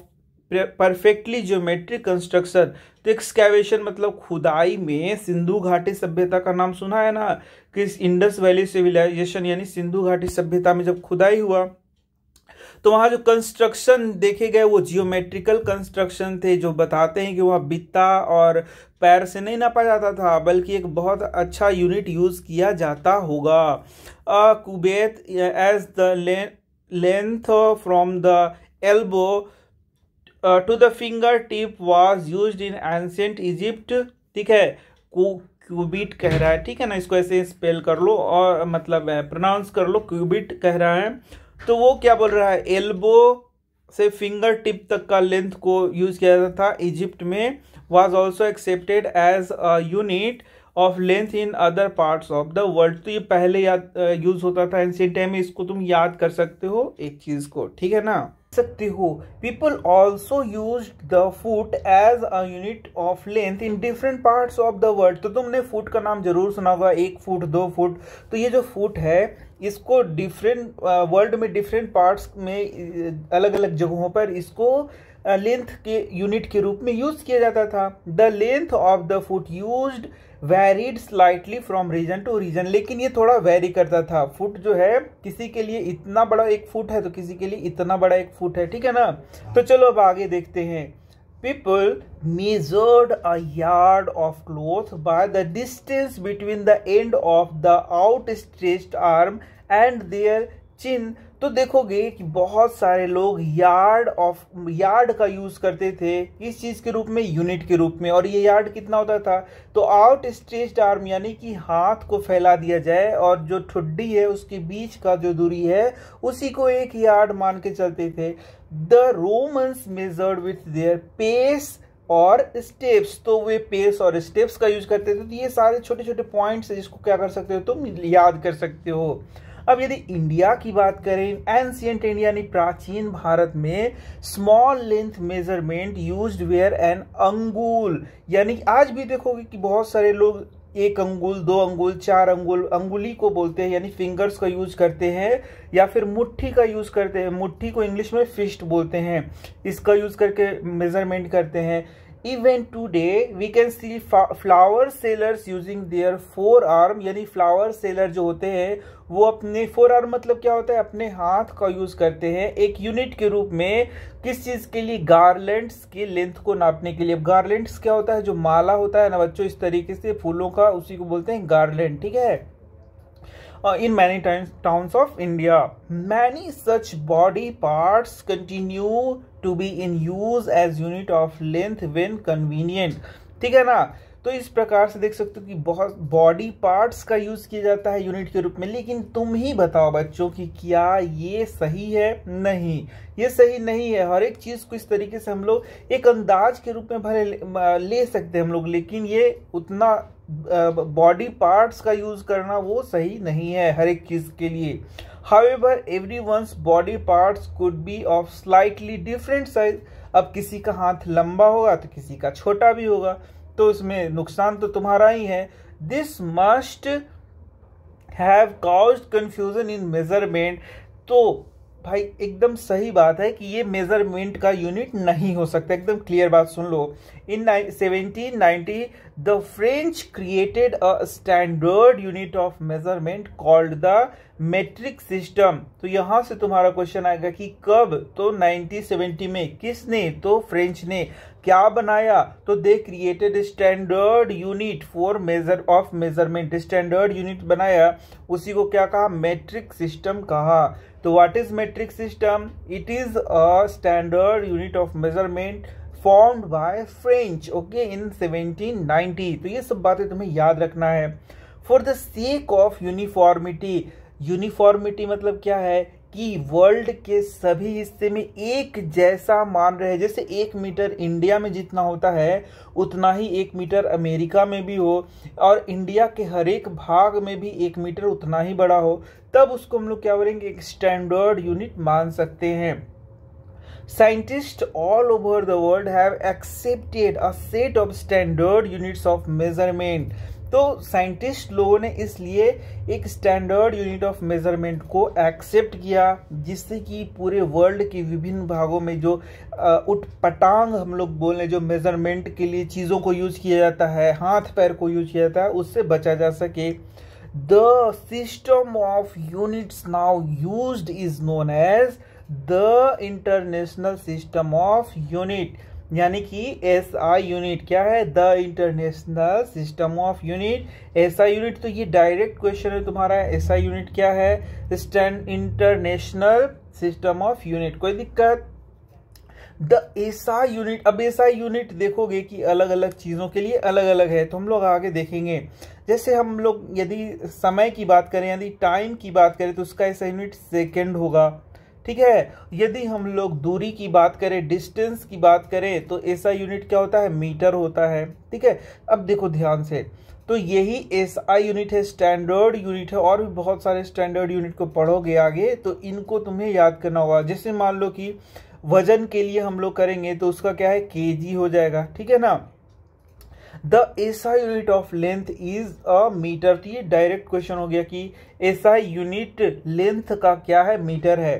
perfectly geometric construction तो एक्सकैवेशन मतलब खुदाई में सिंधु घाटी सभ्यता का नाम सुना है ना कि इंडस वैली सिविलाइजेशन यानी सिंधु घाटी सभ्यता में जब खुदाई हुआ तो वहाँ जो कंस्ट्रक्शन देखे गए वो जियोमेट्रिकल कंस्ट्रक्शन थे जो बताते हैं कि वह बित्ता और पैर से नहीं नापा जाता था बल्कि एक बहुत अच्छा यूनिट यूज़ किया जाता होगा a cubit as the length from the elbow to the finger tip was use in ancient Egypt ठीक है क्यूबिट कह रहा है ठीक है ना इसको ऐसे स्पेल कर लो और मतलब प्रोनाउंस कर लो क्यूबिट कह रहा है तो वो क्या बोल रहा है एल्बो से फिंगर टिप तक का लेंथ को यूज किया जाता था इजिप्ट में was also accepted as a unit of length in other parts of the world तो ये पहले याद यूज होता था एंशियन टाइम में इसको तुम याद कर सकते हो एक चीज को ठीक है ना सकते हो people also use the foot as a unit of length in different part of the world तो तुमने फूट का नाम जरूर सुना होगा एक फूट दो फुट तो ये जो फूट है इसको डिफरेंट वर्ल्ड uh, में डिफरेंट पार्ट्स में uh, अलग अलग जगहों पर इसको लेंथ uh, के यूनिट के रूप में यूज किया जाता था the length of the foot used varied slightly from region to region लेकिन ये थोड़ा वेरी करता था फुट जो है किसी के लिए इतना बड़ा एक फुट है तो किसी के लिए इतना बड़ा एक फुट है ठीक है ना तो चलो अब आगे देखते हैं people measured a yard of cloth by the distance between the end of the outstretched arm and their chin तो देखोगे कि बहुत सारे लोग यार्ड ऑफ यार्ड का यूज करते थे इस चीज के रूप में यूनिट के रूप में और ये यार्ड कितना होता था तो आउट स्ट्रेस्ड आर्म यानी कि हाथ को फैला दिया जाए और जो ठुड्डी है उसके बीच का जो दूरी है उसी को एक यार्ड मान के चलते थे the Romans measured with their pace और स्टेप्स तो वे पेस और स्टेप्स का यूज करते थे तो ये सारे छोटे छोटे पॉइंट्स है जिसको क्या कर सकते हो तुम याद कर सकते हो अब यदि इंडिया की बात करें एंशियंट इंडिया यानी प्राचीन भारत में small length measurement used were an angul यानी आज भी देखोगे कि बहुत सारे लोग एक अंगुल दो अंगुल चार अंगुल अंगुली को बोलते हैं यानी फिंगर्स का यूज करते हैं या फिर मुट्ठी का यूज करते हैं मुट्ठी को इंग्लिश में फिस्ट बोलते हैं इसका यूज करके मेजरमेंट करते हैं today we can see flower seller using their forearm यानी फ्लावर सेलर जो होते हैं वो अपने फोर आर्म मतलब क्या होता है अपने हाथ का यूज़ करते हैं एक यूनिट के रूप में किस चीज़ के लिए गार्लेंट्स की लेंथ को नापने के लिए गार्लेंट्स क्या होता है जो माला होता है ना बच्चों इस तरीके से फूलों का उसी को बोलते हैं गार्लेंट ठीक है uh, in many towns of India. Many such body parts continue to be in use as unit of length when convenient. ठीक है ना तो इस प्रकार से देख सकते हो कि बहुत बॉडी पार्ट्स का यूज़ किया जाता है यूनिट के रूप में लेकिन तुम ही बताओ बच्चों कि क्या ये सही है नहीं ये सही नहीं है हर एक चीज़ को इस तरीके से हम लोग एक अंदाज के रूप में भले ले सकते हैं हम लोग लेकिन ये उतना बॉडी पार्ट्स का यूज करना वो सही नहीं है हर एक चीज के लिए however everyone's body parts could be of slightly different size अब किसी का हाथ लंबा होगा तो किसी का छोटा भी होगा तो इसमें नुकसान तो तुम्हारा ही है this must have cause confusion in measurement तो भाई एकदम सही बात है कि ये मेजरमेंट का यूनिट नहीं हो सकता एकदम क्लियर बात सुन लो in 1790 the French created a standard unit of measurement called the metric system तो यहाँ से तुम्हारा क्वेश्चन आएगा कि कब तो 1970 में किसने तो फ्रेंच ने क्या बनाया तो they created standard unit for measure of measurement standard unit बनाया उसी को क्या कहा मेट्रिक सिस्टम कहा तो what is metric system it is a standard unit of measurement formed by French okay in 1790 तो ये सब बातें तुम्हें याद रखना है for the sake of uniformity uniformity मतलब क्या है कि वर्ल्ड के सभी हिस्से में एक जैसा मान रहे जैसे एक मीटर इंडिया में जितना होता है उतना ही एक मीटर अमेरिका में भी हो और इंडिया के हर एक भाग में भी एक मीटर उतना ही बड़ा हो तब उसको हम लोग क्या बोलेंगे एक स्टैंडर्ड यूनिट मान सकते हैं scientist all over the world have accepted a set of standard units of measurement तो साइंटिस्ट लोगों ने इसलिए एक स्टैंडर्ड यूनिट ऑफ मेजरमेंट को एक्सेप्ट किया जिससे कि पूरे वर्ल्ड के विभिन्न भागों में जो उठपटांग हम लोग बोल रहे जो मेजरमेंट के लिए चीज़ों को यूज किया जाता है हाथ पैर को यूज किया जाता है उससे बचा जा सके the system of units now use is known as the international system of unit यानी कि एस आई यूनिट क्या है the international system of unit S I unit तो ये डायरेक्ट क्वेश्चन है तुम्हारा एस आई यूनिट क्या है stand international system of unit कोई दिक्कत द एसा यूनिट अब एसा यूनिट देखोगे कि अलग अलग चीज़ों के लिए अलग अलग है तो हम लोग आगे देखेंगे जैसे हम लोग यदि समय की बात करें यदि टाइम की बात करें तो उसका ऐसा यूनिट सेकेंड होगा ठीक है यदि हम लोग दूरी की बात करें डिस्टेंस की बात करें तो ऐसा यूनिट क्या होता है मीटर होता है ठीक है अब देखो ध्यान से तो यही एस आई यूनिट है स्टैंडर्ड यूनिट है और भी बहुत सारे स्टैंडर्ड यूनिट को पढ़ोगे आगे तो इनको तुम्हें याद करना होगा जैसे मान लो कि वजन के लिए हम लोग करेंगे तो उसका क्या है के हो जाएगा ठीक है ना the S I unit of length is a metre तो ये डायरेक्ट क्वेश्चन हो गया कि एस आई यूनिट लेंथ का क्या है मीटर है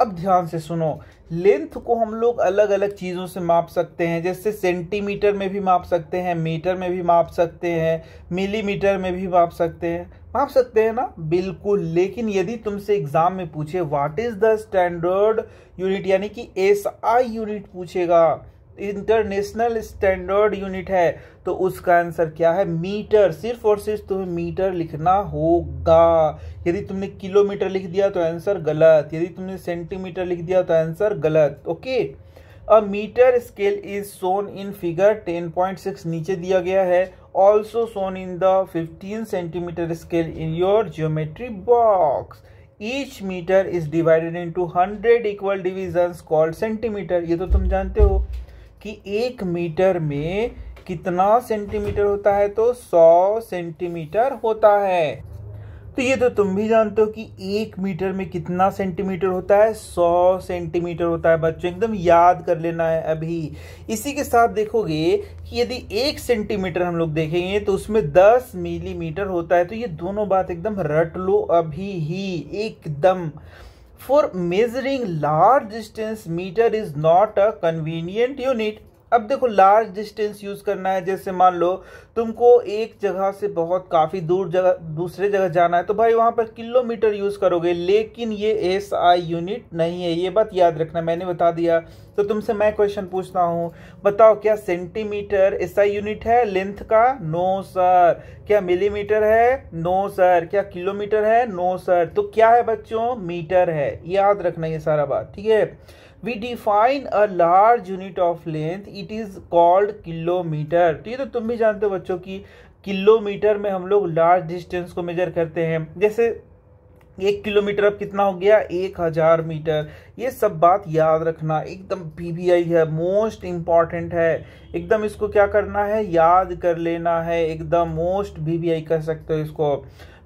अब ध्यान से सुनो लेंथ को हम लोग अलग अलग चीज़ों से माप सकते हैं जैसे सेंटीमीटर में भी माप सकते हैं मीटर में भी माप सकते हैं मिलीमीटर में भी माप सकते हैं माप सकते हैं ना बिल्कुल लेकिन यदि तुमसे एग्जाम में पूछे what is the standard unit यानी कि एस आई यूनिट पूछेगा इंटरनेशनल स्टैंडर्ड यूनिट है तो उसका आंसर क्या है मीटर सिर्फ और सिर्फ तुम्हें मीटर लिखना होगा यदि तुमने किलोमीटर लिख दिया तो आंसर गलत यदि तुमने सेंटीमीटर लिख दिया तो आंसर गलत okay a metre scale is shown in figure 10.6 नीचे दिया गया है also shown in the 15 centimetre scale in your geometry box each metre is divided into hundred equal division called centimetre ये तो तुम जानते हो कि एक मीटर में कितना सेंटीमीटर होता है तो सौ सेंटीमीटर होता है तो ये तो तुम भी जानते हो कि एक मीटर में कितना सेंटीमीटर होता है सौ सेंटीमीटर होता है बच्चों एकदम याद कर लेना है अभी इसी के साथ देखोगे कि यदि एक सेंटीमीटर हम लोग देखेंगे तो उसमें दस मिलीमीटर होता है तो ये दोनों बात एकदम रट लो अभी ही एकदम For measuring large distance, meter is not a convenient unit अब देखो लार्ज डिस्टेंस यूज़ करना है जैसे मान लो तुमको एक जगह से बहुत काफ़ी दूर जगह दूसरे जगह जाना है तो भाई वहां पर किलोमीटर यूज़ करोगे लेकिन ये एस आई यूनिट नहीं है ये बात याद रखना मैंने बता दिया तो तुमसे मैं क्वेश्चन पूछता हूँ बताओ क्या सेंटीमीटर एस आई यूनिट है लेंथ का नो सर क्या मिलीमीटर है नो सर क्या किलोमीटर है नो सर तो क्या है बच्चों मीटर है याद रखना ये सारा बात ठीक है we define a large unit of length it is called kilometre तो ये तो तुम भी जानते हो बच्चों की किलोमीटर में हम लोग लार्ज डिस्टेंस को मेजर करते हैं जैसे एक किलोमीटर अब कितना हो गया एक हज़ार मीटर ये सब बात याद रखना एकदम पीबीआई है मोस्ट इम्पॉर्टेंट है एकदम इसको क्या करना है याद कर लेना है एकदम मोस्ट बीबीआई कह सकते हो इसको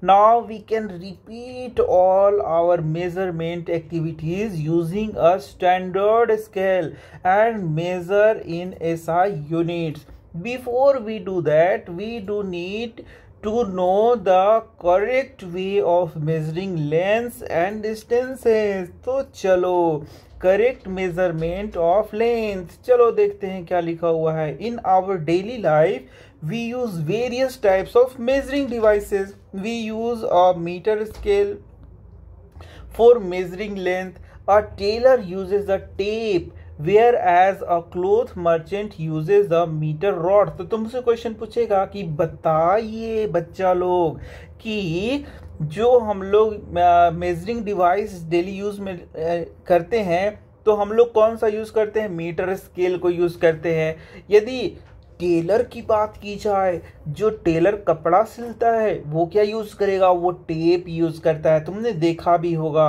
now we can repeat all our measurement activities using a standard scale and measure in SI units before we do that we do need to know the correct way of measuring lengths and distances So, chalo, correct measurement of length. Chalo, dekhte hain kya likha हुआ hai. In our daily life, we use various types of measuring devices. We use a metre scale for measuring length a tailor uses a tape whereas a cloth merchant uses a metre rod तो तुमसे question पूछेगा कि बताइए बच्चा लोग कि जो हम लोग मेजरिंग डिवाइस डेली यूज में करते हैं तो हम लोग कौन सा यूज़ करते हैं मीटर स्केल को यूज़ करते हैं यदि टेलर की बात की जाए जो टेलर कपड़ा सिलता है वो क्या यूज़ करेगा वो टेप यूज़ करता है तुमने देखा भी होगा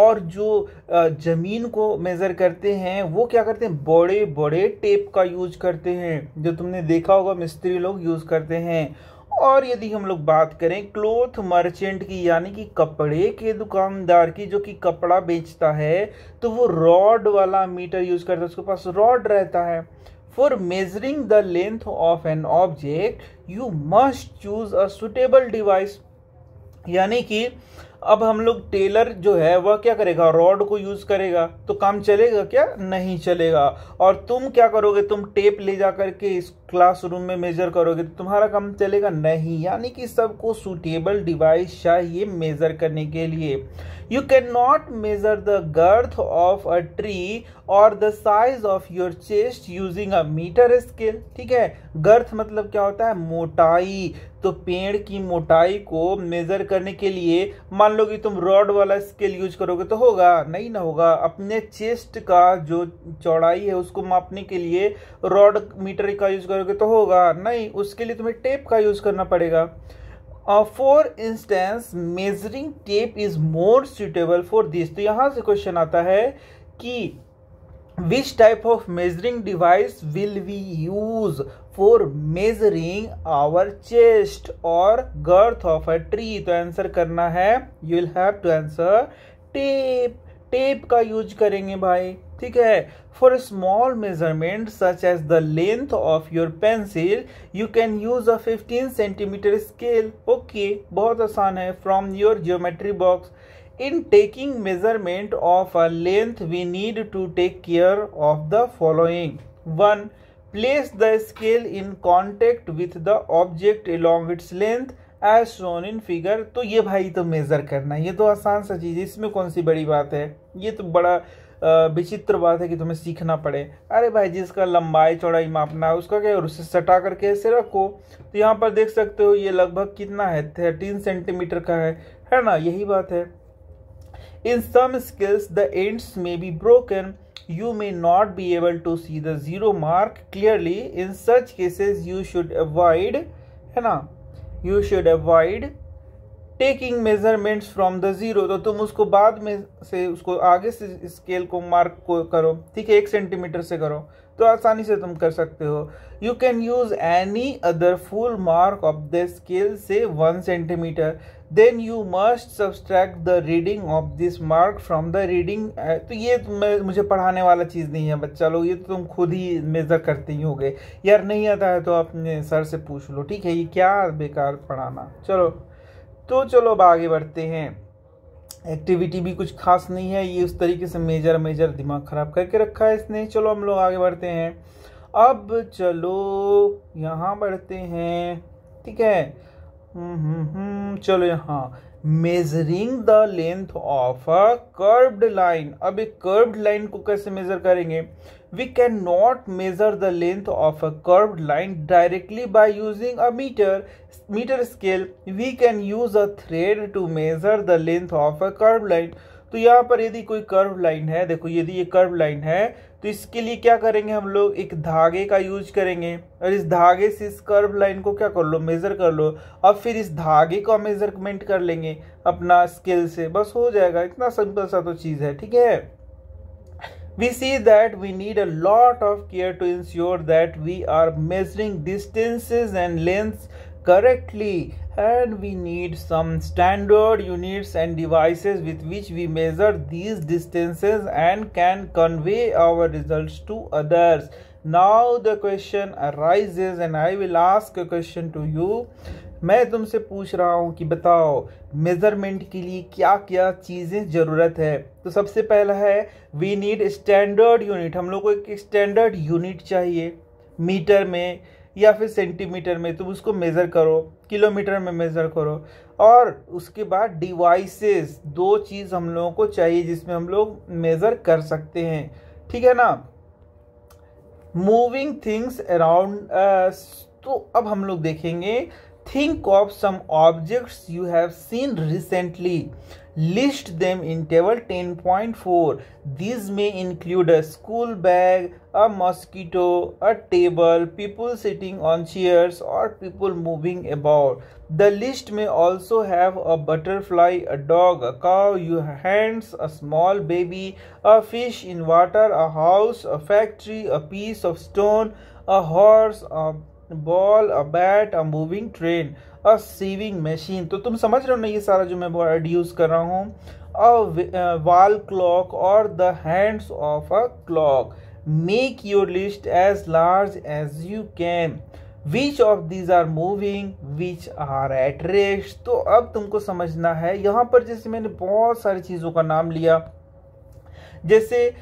और जो ज़मीन को मेज़र करते हैं वो क्या करते हैं बड़े बड़े टेप का यूज करते हैं जो तुमने देखा होगा मिस्त्री लोग यूज़ करते हैं और यदि हम लोग बात करें क्लोथ मर्चेंट की यानी कि कपड़े के दुकानदार की जो कि कपड़ा बेचता है तो वो रॉड वाला मीटर यूज़ करता है उसके पास रॉड रहता है for measuring the length of an object you must choose a suitable device यानी कि अब हम लोग टेलर जो है वह क्या करेगा रॉड को यूज करेगा तो काम चलेगा क्या नहीं चलेगा और तुम क्या करोगे तुम टेप ले जा करके इस क्लासरूम में मेजर करोगे तो तुम्हारा काम चलेगा नहीं यानी कि सबको सुटेबल डिवाइस चाहिए मेजर करने के लिए can not measure the girth of a tree और the size of your chest using a metre scale ठीक है गर्थ मतलब क्या होता है मोटाई तो पेड़ की मोटाई को मेजर करने के लिए मान लो कि तुम रॉड वाला स्केल यूज करोगे तो होगा नहीं ना होगा अपने चेस्ट का जो चौड़ाई है उसको मापने के लिए रॉड मीटर का यूज करोगे तो होगा नहीं उसके लिए तुम्हें टेप का यूज करना पड़ेगा for instance measuring tape is more suitable for this तो यहां से क्वेश्चन आता है कि which type of measuring device will we use for measuring our chest और गर्थ ऑफ अ ट्री तो आंसर करना है you will have to answer tape tape का यूज करेंगे भाई ठीक है for small measurement such as the length of your pencil you can use a 15 centimetre scale okay बहुत आसान है from your geometry box in taking measurement of a length we need to take care of the following one place the scale in contact with the object along its length as shown in figure तो ये भाई तो measure करना ये तो आसान सा चीज़ है इसमें कौन सी बड़ी बात है ये तो बड़ा विचित्र बात है कि तुम्हें सीखना पड़े अरे भाई जिसका लंबाई चौड़ाई मापना है उसका क्या और उसे सटा करके ऐसे रखो तो यहाँ पर देख सकते हो ये लगभग कितना है थर्टीन सेंटीमीटर का है है ना यही बात है in some scales the ends may be broken you may not be able to see the zero mark clearly in such cases you should avoid है ना you should avoid taking measurements from the zero तो तुम उसको बाद में से उसको आगे से स्केल को मार्क को करो ठीक है एक सेंटीमीटर से करो तो आसानी से तुम कर सकते हो you can use any other full mark of the scale say one centimetre then you must subtract the reading of this mark from the reading तो ये मुझे पढ़ाने वाला चीज़ नहीं है बच्चा लोग ये तो तुम खुद ही मेज़र करते ही हो गए यार नहीं आता है तो आपने सर से पूछ लो ठीक है ये क्या बेकार पढ़ाना चलो तो चलो अब आगे बढ़ते हैं एक्टिविटी भी कुछ खास नहीं है ये उस तरीके से मेजर मेजर दिमाग ख़राब करके रखा है इसने चलो हम लोग आगे बढ़ते हैं अब चलो यहाँ बढ़ते हैं ठीक है हम्म, चलो यहाँ measuring the length of a curved line अब एक कर्व्ड लाइन को कैसे मेजर करेंगे we can not measure the length of a curved line directly by using a metre metre scale we can use a thread to measure the length of a curved line तो यहाँ पर यदि कोई curve line है देखो यदि ये curve line है तो इसके लिए क्या करेंगे हम लोग एक धागे का यूज करेंगे और इस धागे से इस कर्व लाइन को क्या कर लो मेज़र कर लो और फिर इस धागे को मेजरमेंट कर लेंगे अपना स्केल से बस हो जाएगा इतना सिंपल सा तो चीज़ है ठीक है we see that we need a lot of care to ensure that we are measuring distances and length correctly and we need some standard units and devices with which we measure these distances and can convey our results to others now the question arises and i will ask a question to you मैं तुमसे पूछ रहा हूँ कि बताओ measurement के लिए क्या क्या चीज़ें ज़रूरत है तो सबसे पहला है वी नीड स्टैंडर्ड यूनिट हम लोग को एक स्टैंडर्ड यूनिट चाहिए मीटर में या फिर सेंटीमीटर में तुम उसको मेज़र करो किलोमीटर में मेज़र करो और उसके बाद डिवाइसेस दो चीज़ हम लोगों को चाहिए जिसमें हम लोग मेज़र कर सकते हैं ठीक है ना मूविंग थिंग्स अराउंड तो अब हम लोग देखेंगे think of some objects you have seen recently List them in table 10.4. These may include a school bag, a mosquito, a table, people sitting on chairs, or people moving about. The list may also have a butterfly, a dog, a cow, your hands, a small baby, a fish in water, a house, a factory, a piece of stone, a horse, a ball, a bat, a moving train. A sewing machine तो तुम समझ रहे हो ना ये सारा जो मैं वर्ड यूज़ कर रहा हूँ अ वॉल क्लॉक और the hands of a clock make your list as large as you can which of these are moving which are at rest तो अब तुमको समझना है यहाँ पर जैसे मैंने बहुत सारी चीज़ों का नाम लिया जैसे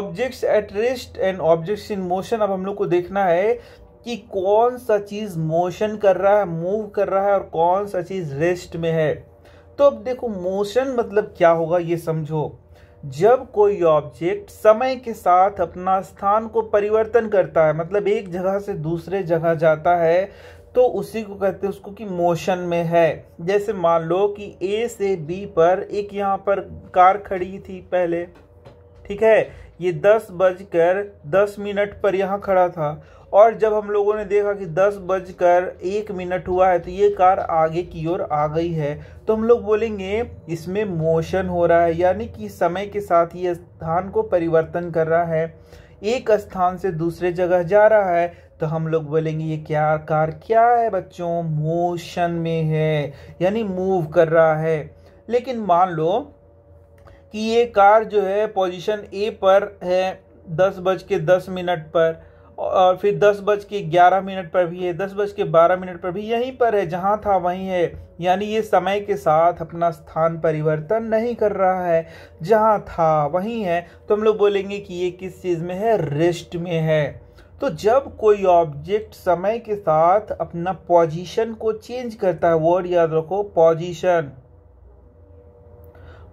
objects at rest and objects in motion अब हम लोग को देखना है कि कौन सा चीज़ मोशन कर रहा है मूव कर रहा है और कौन सा चीज़ रेस्ट में है तो अब देखो मोशन मतलब क्या होगा ये समझो जब कोई ऑब्जेक्ट समय के साथ अपना स्थान को परिवर्तन करता है मतलब एक जगह से दूसरे जगह जाता है तो उसी को कहते हैं उसको कि मोशन में है जैसे मान लो कि ए से बी पर एक यहाँ पर कार खड़ी थी पहले ठीक है ये दस बजकर दस मिनट पर यहाँ खड़ा था और जब हम लोगों ने देखा कि दस बजकर एक मिनट हुआ है तो ये कार आगे की ओर आ गई है तो हम लोग बोलेंगे इसमें मोशन हो रहा है यानी कि समय के साथ ये स्थान को परिवर्तन कर रहा है एक स्थान से दूसरे जगह जा रहा है तो हम लोग बोलेंगे ये क्या कार क्या है बच्चों मोशन में है यानी मूव कर रहा है लेकिन मान लो कि ये कार जो है पोजीशन ए पर है दस बज के दस मिनट पर और फिर दस बज के ग्यारह मिनट पर भी है दस बज के बारह मिनट पर भी यहीं पर है जहाँ था वहीं है यानी ये समय के साथ अपना स्थान परिवर्तन नहीं कर रहा है जहाँ था वहीं है तो हम लोग बोलेंगे कि ये किस चीज़ में है रेस्ट में है तो जब कोई ऑब्जेक्ट समय के साथ अपना पोजीशन को चेंज करता है वर्ड याद रखो पोजीशन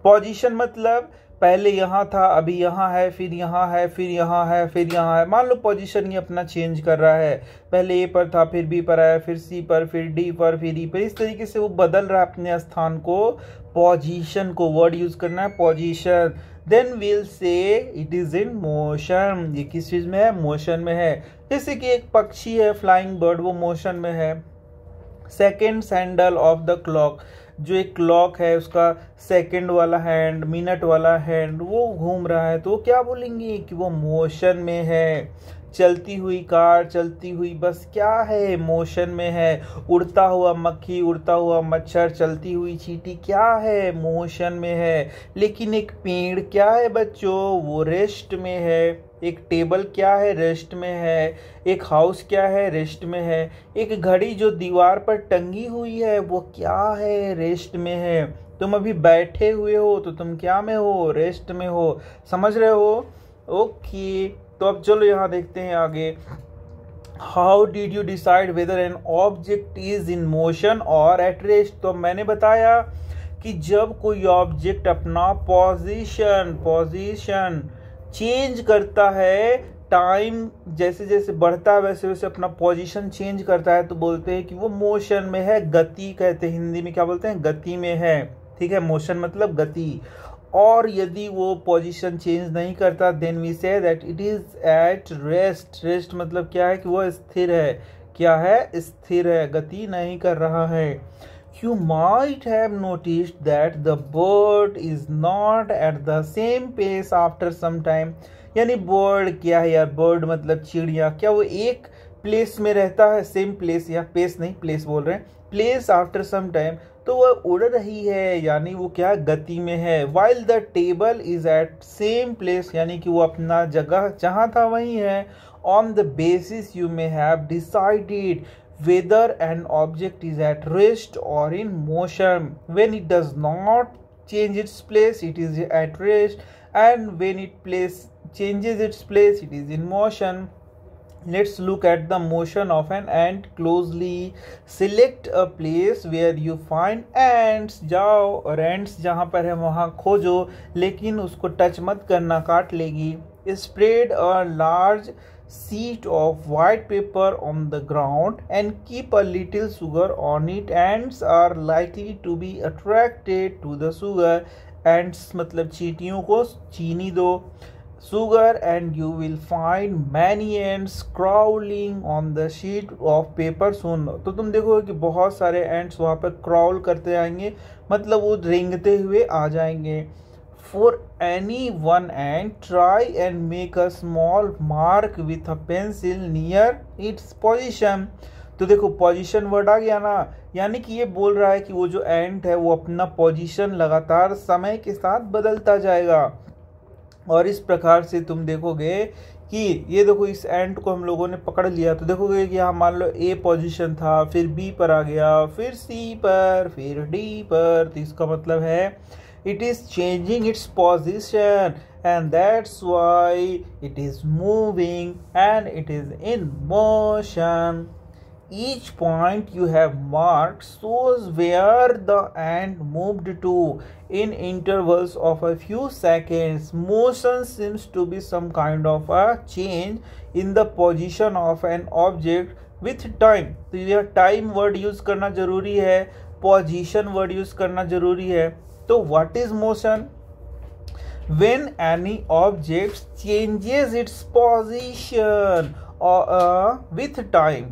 पोजीशन मतलब पहले यहाँ था अभी यहाँ है फिर यहाँ है फिर यहाँ है फिर यहाँ है मान लो पोजीशन ही अपना चेंज कर रहा है पहले ए पर था फिर बी पर आया फिर सी पर फिर डी पर फिर ई e पर इस तरीके से वो बदल रहा है अपने स्थान को पोजीशन को वर्ड यूज़ करना है position then we'll say it is in motion ये किस चीज़ में है मोशन में है जैसे कि एक पक्षी है फ्लाइंग बर्ड वो मोशन में है second hand of the clock जो एक क्लॉक है उसका सेकंड वाला हैंड मिनट वाला हैंड वो घूम रहा है तो वो क्या बोलेंगे कि वो मोशन में है चलती हुई कार चलती हुई बस क्या है मोशन में है उड़ता हुआ मक्खी उड़ता हुआ मच्छर चलती हुई चीटी क्या है मोशन में है लेकिन एक पेड़ क्या है बच्चों वो रेस्ट में है एक टेबल क्या है रेस्ट में है एक हाउस क्या है रेस्ट में है एक घड़ी जो दीवार पर टंगी हुई है वो क्या है रेस्ट में है तुम अभी बैठे हुए हो तो तुम क्या में हो रेस्ट में हो समझ रहे हो ओके तो अब चलो यहाँ देखते हैं आगे how did you decide whether an object is in motion और एट रेस्ट तो मैंने बताया कि जब कोई ऑब्जेक्ट अपना पोजिशन पोजीशन चेंज करता है टाइम जैसे जैसे बढ़ता है वैसे वैसे अपना पोजीशन चेंज करता है तो बोलते हैं कि वो मोशन में है गति कहते हैं हिंदी में क्या बोलते हैं गति में है ठीक है मोशन मतलब गति और यदि वो पोजीशन चेंज नहीं करता then we say that it is at rest rest मतलब क्या है कि वो स्थिर है क्या है स्थिर है गति नहीं कर रहा है you might have noticed that the bird is not at the same pace after some time यानी बर्ड क्या है यार बर्ड मतलब चिड़िया क्या वो एक प्लेस में रहता है सेम प्लेस या पेस नहीं प्लेस बोल रहे हैं प्लेस आफ्टर सम टाइम तो वह उड़ रही है यानी वो क्या गति में है while the table is at same place यानी कि वो अपना जगह जहाँ था वहीं है on the basis you may have decided whether an object is at rest or in motion when it does not change its place it is at rest and when it place changes its place it is in motion let's look at the motion of an ant closely select a place where you find ants jao और ants jahan par hai wahan khojo lekin usko touch mat karna kaat legi spread a large sheet of white paper on the ground and keep a little sugar on it ants are likely to be attracted to the sugar ants matlab चीटियों ko chini do sugar and you will find many ants crawling on the sheet of paper soon to tum देखोगे ki bahut sare ants wahan पर crawl karte aayenge matlab wo रेंगते hue aa jayenge for any one and try and make a small mark with a pencil near its position. तो देखो position word आ गया ना यानी कि ये बोल रहा है कि वो जो एंट है वो अपना पोजीशन लगातार समय के साथ बदलता जाएगा और इस प्रकार से तुम देखोगे कि ये देखो इस एंट को हम लोगों ने पकड़ लिया तो देखोगे कि यहाँ मान लो ए पोजीशन था फिर बी पर आ गया फिर सी पर फिर डी पर तो इसका मतलब है it is changing its position and that's why it is moving and it is in motion each point you have marked shows where the ant moved to in intervals of a few seconds. Motion seems to be some kind of a change in the position of an object with time. So, your time word use करना जरूरी है position word use करना जरूरी है तो what is motion when any object changes its position with time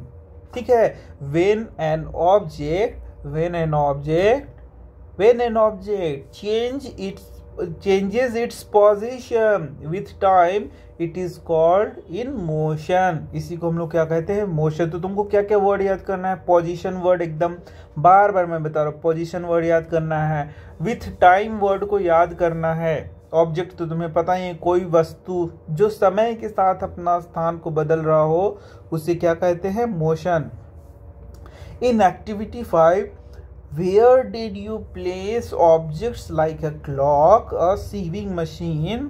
ठीक है when an object when an object when an object change its changes its position with time it is called in motion इसी को हम लोग क्या कहते हैं motion तो तुमको क्या क्या वर्ड याद करना है position word एकदम बार बार मैं बता रहा हूँ position word याद करना है with time word को याद करना है ऑब्जेक्ट तो तुम्हें पता ही है कोई वस्तु जो समय के साथ अपना स्थान को बदल रहा हो उसे क्या कहते हैं motion in activity five where did you place objects like a clock a sewing machine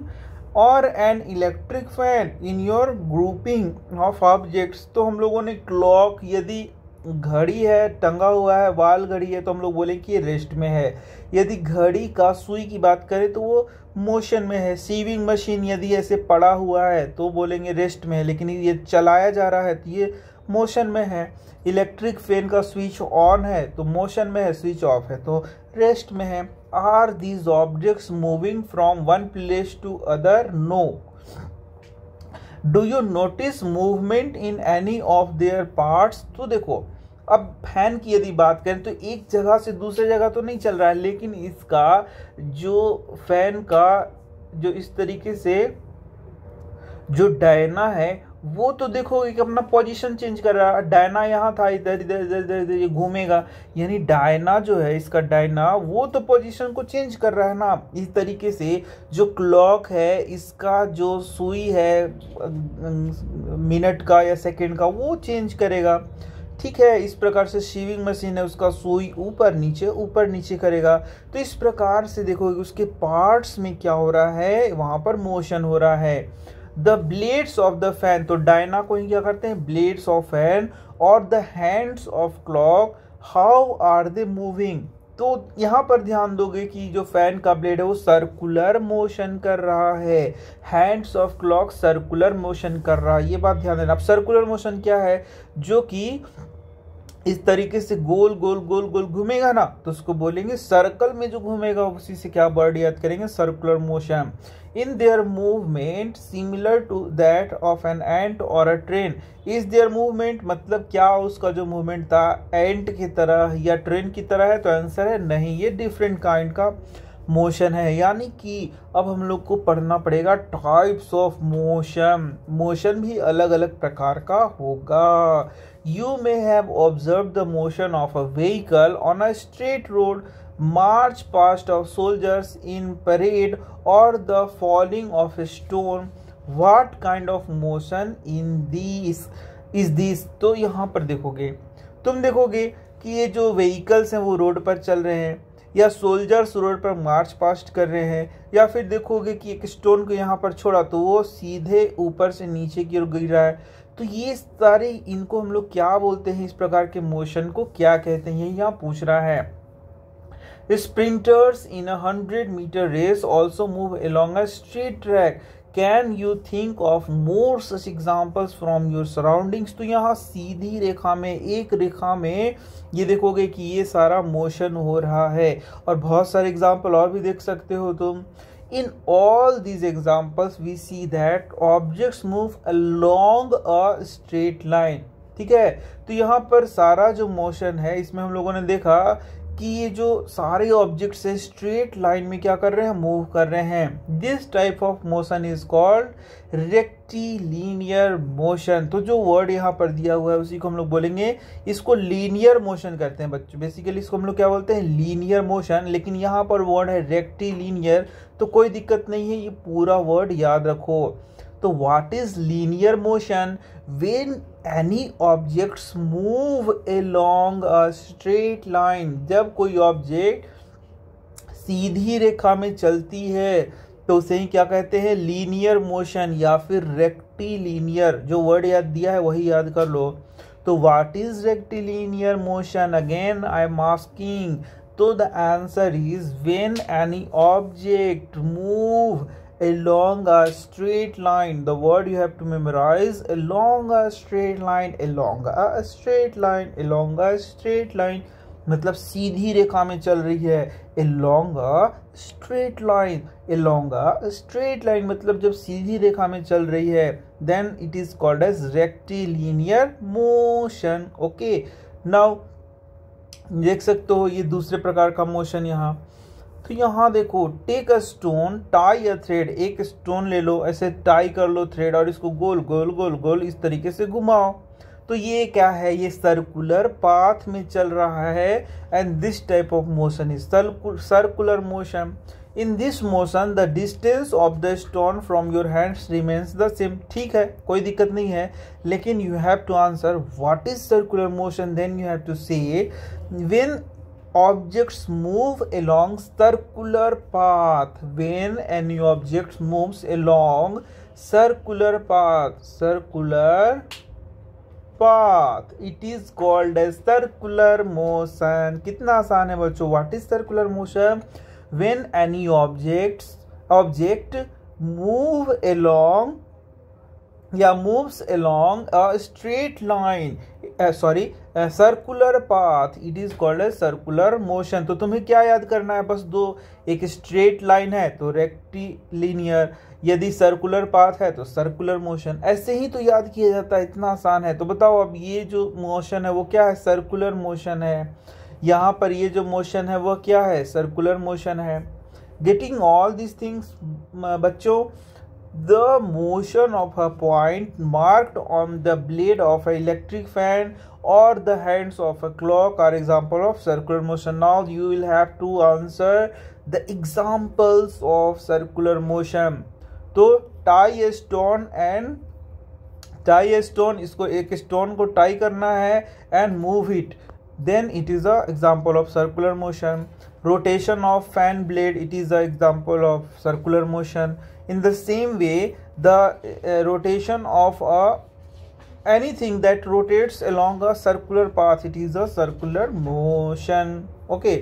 और an electric fan in your grouping of objects तो हम लोगों ने क्लॉक यदि घड़ी है टंगा हुआ है वाल घड़ी है तो हम लोग बोले कि ये रेस्ट में है यदि घड़ी का सुई की बात करें तो वो मोशन में है सीविंग मशीन यदि ऐसे पड़ा हुआ है तो बोलेंगे रेस्ट में है लेकिन ये चलाया जा रहा है तो ये मोशन में है इलेक्ट्रिक फैन का स्विच ऑन है तो मोशन में है स्विच ऑफ है तो रेस्ट में है are these objects moving from one place to other no do you notice movement in any of their parts तो देखो अब फैन की यदि बात करें तो एक जगह से दूसरे जगह तो नहीं चल रहा है लेकिन इसका जो फैन का जो इस तरीके से जो डायना है वो तो देखो एक अपना पोजीशन चेंज कर रहा है डायना यहाँ था इधर इधर इधर इधर इधर ये घूमेगा यानी डायना जो है इसका डायना वो तो पोजीशन को चेंज कर रहा है ना इस तरीके से जो क्लॉक है इसका जो सुई है मिनट का या सेकंड का वो चेंज करेगा ठीक है इस प्रकार से शिविंग मशीन है उसका सुई ऊपर नीचे ऊपर नीचे करेगा तो इस प्रकार से देखो उसके पार्ट्स में क्या हो रहा है वहाँ पर मोशन हो रहा है the blades of the fan तो डायना को ही क्या करते हैं ब्लेड्स ऑफ फैन और the hands of clock how are they moving तो यहाँ पर ध्यान दोगे कि जो फैन का ब्लेड है वो सर्कुलर मोशन कर रहा है hands of clock circular motion कर रहा है ये बात ध्यान देना अब सर्कुलर मोशन क्या है जो कि इस तरीके से गोल गोल गोल गोल घूमेगा ना तो उसको बोलेंगे सर्कल में जो घूमेगा उसी से क्या वर्ड याद करेंगे circular motion in their movement similar to that of an ant और a train is their movement मतलब क्या उसका जो मूवमेंट था एंट की तरह या ट्रेन की तरह है तो आंसर है नहीं ये डिफरेंट काइंड का मोशन है यानी कि अब हम लोग को पढ़ना पड़ेगा टाइप्स ऑफ मोशन मोशन भी अलग अलग प्रकार का होगा you may have observed the motion of a vehicle on a straight road march past of soldiers in parade or the falling of a stone what kind of motion in these is this तो यहाँ पर देखोगे तुम देखोगे कि ये जो vehicles हैं वो रोड पर चल रहे हैं या सोल्जर्स रोड पर मार्च पास्ट कर रहे हैं या फिर देखोगे कि एक स्टोन को यहाँ पर छोड़ा तो वो सीधे ऊपर से नीचे की ओर गिर रहा है तो ये सारे इनको हम लोग क्या बोलते हैं इस प्रकार के मोशन को क्या कहते हैं यहाँ पूछ रहा है sprinters in a hundred metre race also move along a straight track can you think of more such examples from your surroundings तो यहाँ सीधी रेखा में एक रेखा में ये देखोगे कि ये सारा मोशन हो रहा है और बहुत सारे एग्जाम्पल और भी देख सकते हो तुम तो, in all these examples we see that objects move along a straight line ठीक है तो यहाँ पर सारा जो मोशन है इसमें हम लोगों ने देखा कि ये जो सारे ऑब्जेक्ट्स है स्ट्रेट लाइन में क्या कर रहे हैं मूव कर रहे हैं this type of motion is called linear motion तो जो वर्ड यहाँ पर दिया हुआ है उसी को हम लोग बोलेंगे इसको लीनियर मोशन करते हैं बच्चों बेसिकली इसको हम लोग क्या बोलते हैं लीनियर मोशन लेकिन यहाँ पर वर्ड है लीनियर तो कोई दिक्कत नहीं है ये पूरा वर्ड याद रखो तो what is linear motion when any objects move along long straight line जब कोई ऑब्जेक्ट सीधी रेखा में चलती है तो उसे ही क्या कहते हैं लीनियर मोशन या फिर रेक्टिलीनियर जो वर्ड याद दिया है वही याद कर लो तो what is rectilinear motion again I am asking तो the answer is when any object move along a straight line the word you have to memorize along a straight line along a straight line along a straight line मतलब सीधी रेखा में चल रही है along a straight line along a straight line मतलब जब सीधी रेखा में चल रही है then it is called as rectilinear motion okay now देख सकते हो ये दूसरे प्रकार का मोशन यहाँ तो यहाँ देखो take a stone tie a thread एक स्टोन ले लो ऐसे टाई कर लो थ्रेड और इसको गोल गोल गोल गोल इस तरीके से घुमाओ तो ये क्या है ये सर्कुलर पाथ में चल रहा है and this type of motion is circular motion in this motion the distance of the stone from your hands remains the same ठीक है कोई दिक्कत नहीं है लेकिन you have to answer what is circular motion then you have to say when objects move along circular path when any object moves along circular path circular path it is called a circular motion कितना आसान है बच्चों what is circular motion when any object object move along या moves along straight line sorry circular path it is called a circular motion तो तुम्हें क्या याद करना है बस दो एक स्ट्रेट लाइन है तो रेक्टिलिनियर यदि सर्कुलर पाथ है तो सर्कुलर मोशन ऐसे ही तो याद किया जाता है इतना आसान है तो बताओ अब ये जो मोशन है वो क्या है सर्कुलर मोशन है यहाँ पर ये जो मोशन है वह क्या है सर्कुलर मोशन है गेटिंग ऑल दिस थिंग्स बच्चों the motion of a point marked on the blade of an electric fan or the hands of a clock are example of circular motion now you will have to answer the examples of circular motion so tie a stone and tie a stone isko ek stone ko tie karna hai and move it then it is a example of circular motion rotation of fan blade it is a example of circular motion in the same way the uh, rotation of a anything that rotates along a circular path it is a circular motion okay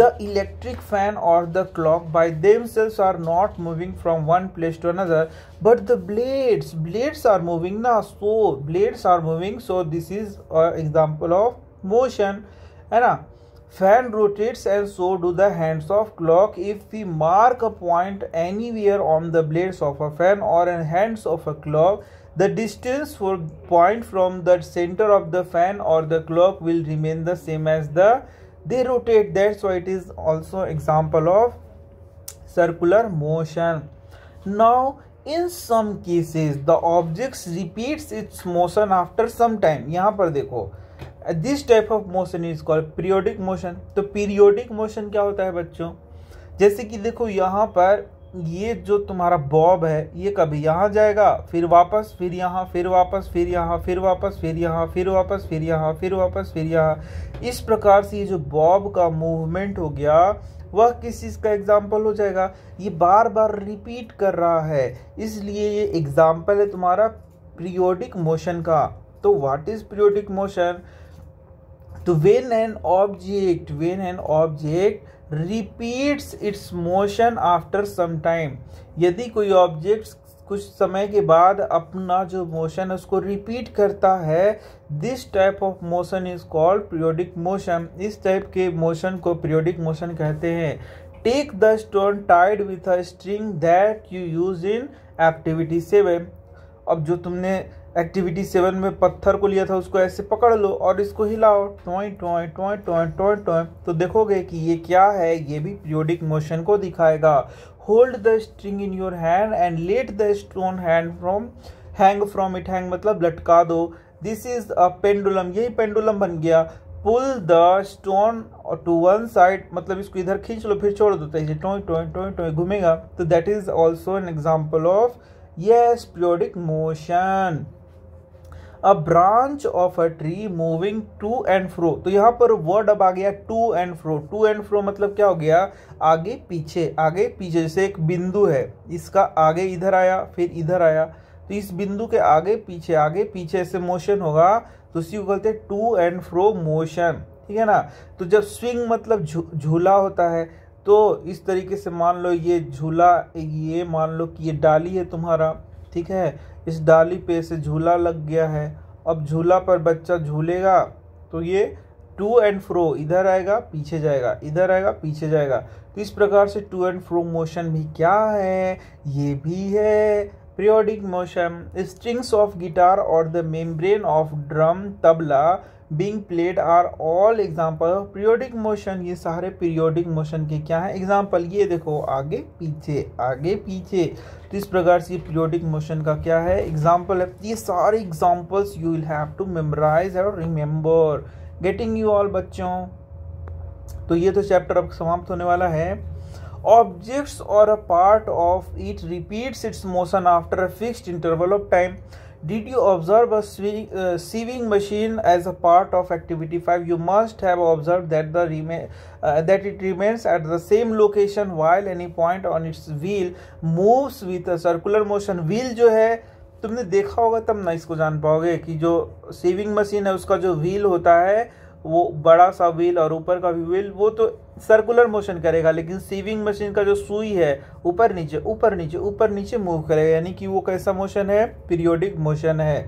the electric fan or the clock by themselves are not moving from one place to another but the blades blades are moving now so blades are moving so this is an example of motion and Fan rotates and so do the hands of clock. If we mark a point anywhere on the blades of a fan or in hands of a clock, the distance for point from the center of the fan or the clock will remain the same as the they rotate that so it is also example of circular motion. Now in some cases the objects repeats its motion after some time. यहाँ पर देखो this type of motion is called periodic motion तो periodic motion क्या होता है बच्चों जैसे कि देखो यहाँ पर ये जो तुम्हारा बॉब है ये कभी यहाँ जाएगा फिर वापस फिर यहाँ फिर वापस फिर यहाँ फिर वापस फिर यहाँ फिर वापस फिर यहाँ फिर वापस फिर यहाँ इस प्रकार से ये जो बॉब का मूवमेंट हो गया वह किस चीज़ का एग्जाम्पल हो जाएगा ये बार बार रिपीट कर रहा है इसलिए ये एग्जाम्पल है तुम्हारा पीरियोडिक मोशन का तो व्हाट इज़ पीरियोडिक मोशन तो when an object when an object repeats its motion after some time यदि कोई ऑब्जेक्ट कुछ समय के बाद अपना जो मोशन है उसको रिपीट करता है this type of motion is called periodic motion इस टाइप के मोशन को पीरियोडिक मोशन कहते हैं take the stone tied with a string that you use in activity seven अब जो तुमने एक्टिविटी सेवन में पत्थर को लिया था उसको ऐसे पकड़ लो और इसको हिलाओ टॉय टॉय टॉय टॉय टॉय टॉय तो देखोगे कि ये क्या है ये भी पीरियोडिक मोशन को दिखाएगा hold the string in your hand and let the stone hand from hang from it hang मतलब लटका दो दिस इज अ पेंडुलम यही पेंडुलम बन गया pull the stone to one side मतलब इसको इधर खींच लो फिर छोड़ दो तो इसे टोई टोई घूमेगा तो that is also an example of yes periodic motion a branch of a tree moving to and fro तो यहाँ पर वर्ड अब आ गया to and fro to and fro मतलब क्या हो गया आगे पीछे आगे पीछे जैसे एक बिंदु है इसका आगे इधर आया फिर इधर आया तो इस बिंदु के आगे पीछे आगे पीछे ऐसे मोशन होगा तो उसी को बोलते हैं टू एंड फ्रो मोशन ठीक है ना तो जब स्विंग मतलब झूला जु, होता है तो इस तरीके से मान लो ये झूला ये मान लो कि ये डाली है तुम्हारा ठीक है इस डाली पे से झूला लग गया है अब झूला पर बच्चा झूलेगा तो ये टू एंड फ्रो इधर आएगा पीछे जाएगा इधर आएगा पीछे जाएगा तो इस प्रकार से टू एंड फ्रो मोशन भी क्या है ये भी है periodic motion strings of guitar और the membrane of drum tabla being played are all example of periodic motion ये सारे पीरियोडिक मोशन के क्या है एग्जाम्पल ये देखो आगे पीछे आगे पीछे तो इस प्रकार से पीरियोडिक मोशन का क्या है एग्जाम्पल है ये सारे examples you will have to memorise और रिमेम्बर गेटिंग यू ऑल बच्चों तो ये तो चैप्टर अब समाप्त होने वाला है ऑब्जेक्ट्स और a part of it repeats its motion after a fixed interval of time did you observe a sewing, uh, sewing machine as a part of activity 5 you must have observed that the remain uh, that it remains at the same location while any point on its wheel moves with a circular motion wheel जो है तुमने देखा होगा तब ना इसको जान पाओगे कि जो सेविंग मशीन है उसका जो व्हील होता है वो बड़ा सा व्हील और ऊपर का भी व्हील वो तो सर्कुलर मोशन करेगा लेकिन सीविंग मशीन का जो सुई है ऊपर नीचे ऊपर नीचे ऊपर नीचे मूव करेगा यानी कि वो कैसा मोशन है पीरियोडिक मोशन है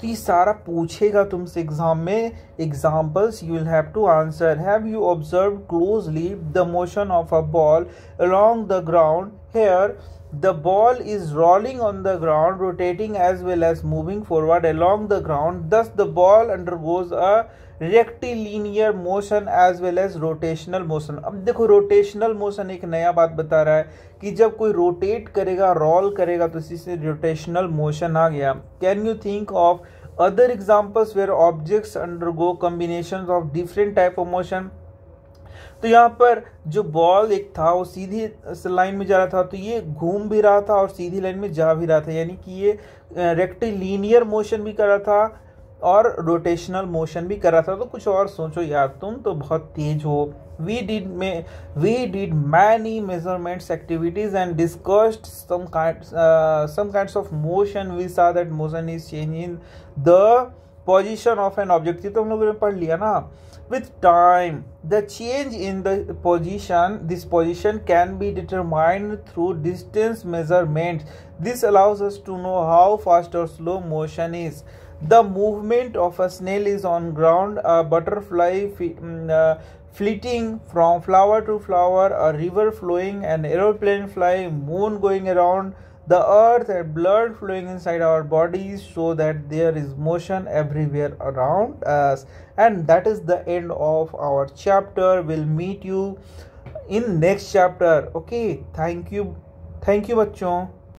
तो ये सारा पूछेगा तुमसे एग्जाम में examples you will have to answer have you observe closely the motion of a ball along the ground here the ball is rolling on the ground rotating as well as moving forward along the ground thus the ball undergoes a rectilinear motion as well as rotational motion अब देखो rotational motion एक नया बात बता रहा है कि जब कोई रोटेट करेगा रोल करेगा तो इसी से रोटेशनल मोशन आ गया can you think of other examples where objects undergo combination of different type of motion तो यहाँ पर जो बॉल एक था वो सीधी लाइन में जा रहा था तो ये घूम भी रहा था और सीधी लाइन में जा भी रहा था यानी कि ये रेक्टिलीनियर मोशन भी कर रहा था और रोटेशनल मोशन भी कर रहा था तो कुछ और सोचो यार तुम तो बहुत तेज हो we did may we did many measurements activities and discussed some some kinds of motion we saw that motion is change in the position of an object तो हम लोगों ने पढ़ लिया ना with time the change in the position this position can be determined through distance measurement this allows us to know how fast और slow motion is the movement of a snail is on ground a butterfly mm, uh, flitting from flower to flower a river flowing an aeroplane flying moon going around the earth and blood flowing inside our bodies so that there is motion everywhere around us and that is the end of our chapter we'll meet you in next chapter okay thank you thank you bachcho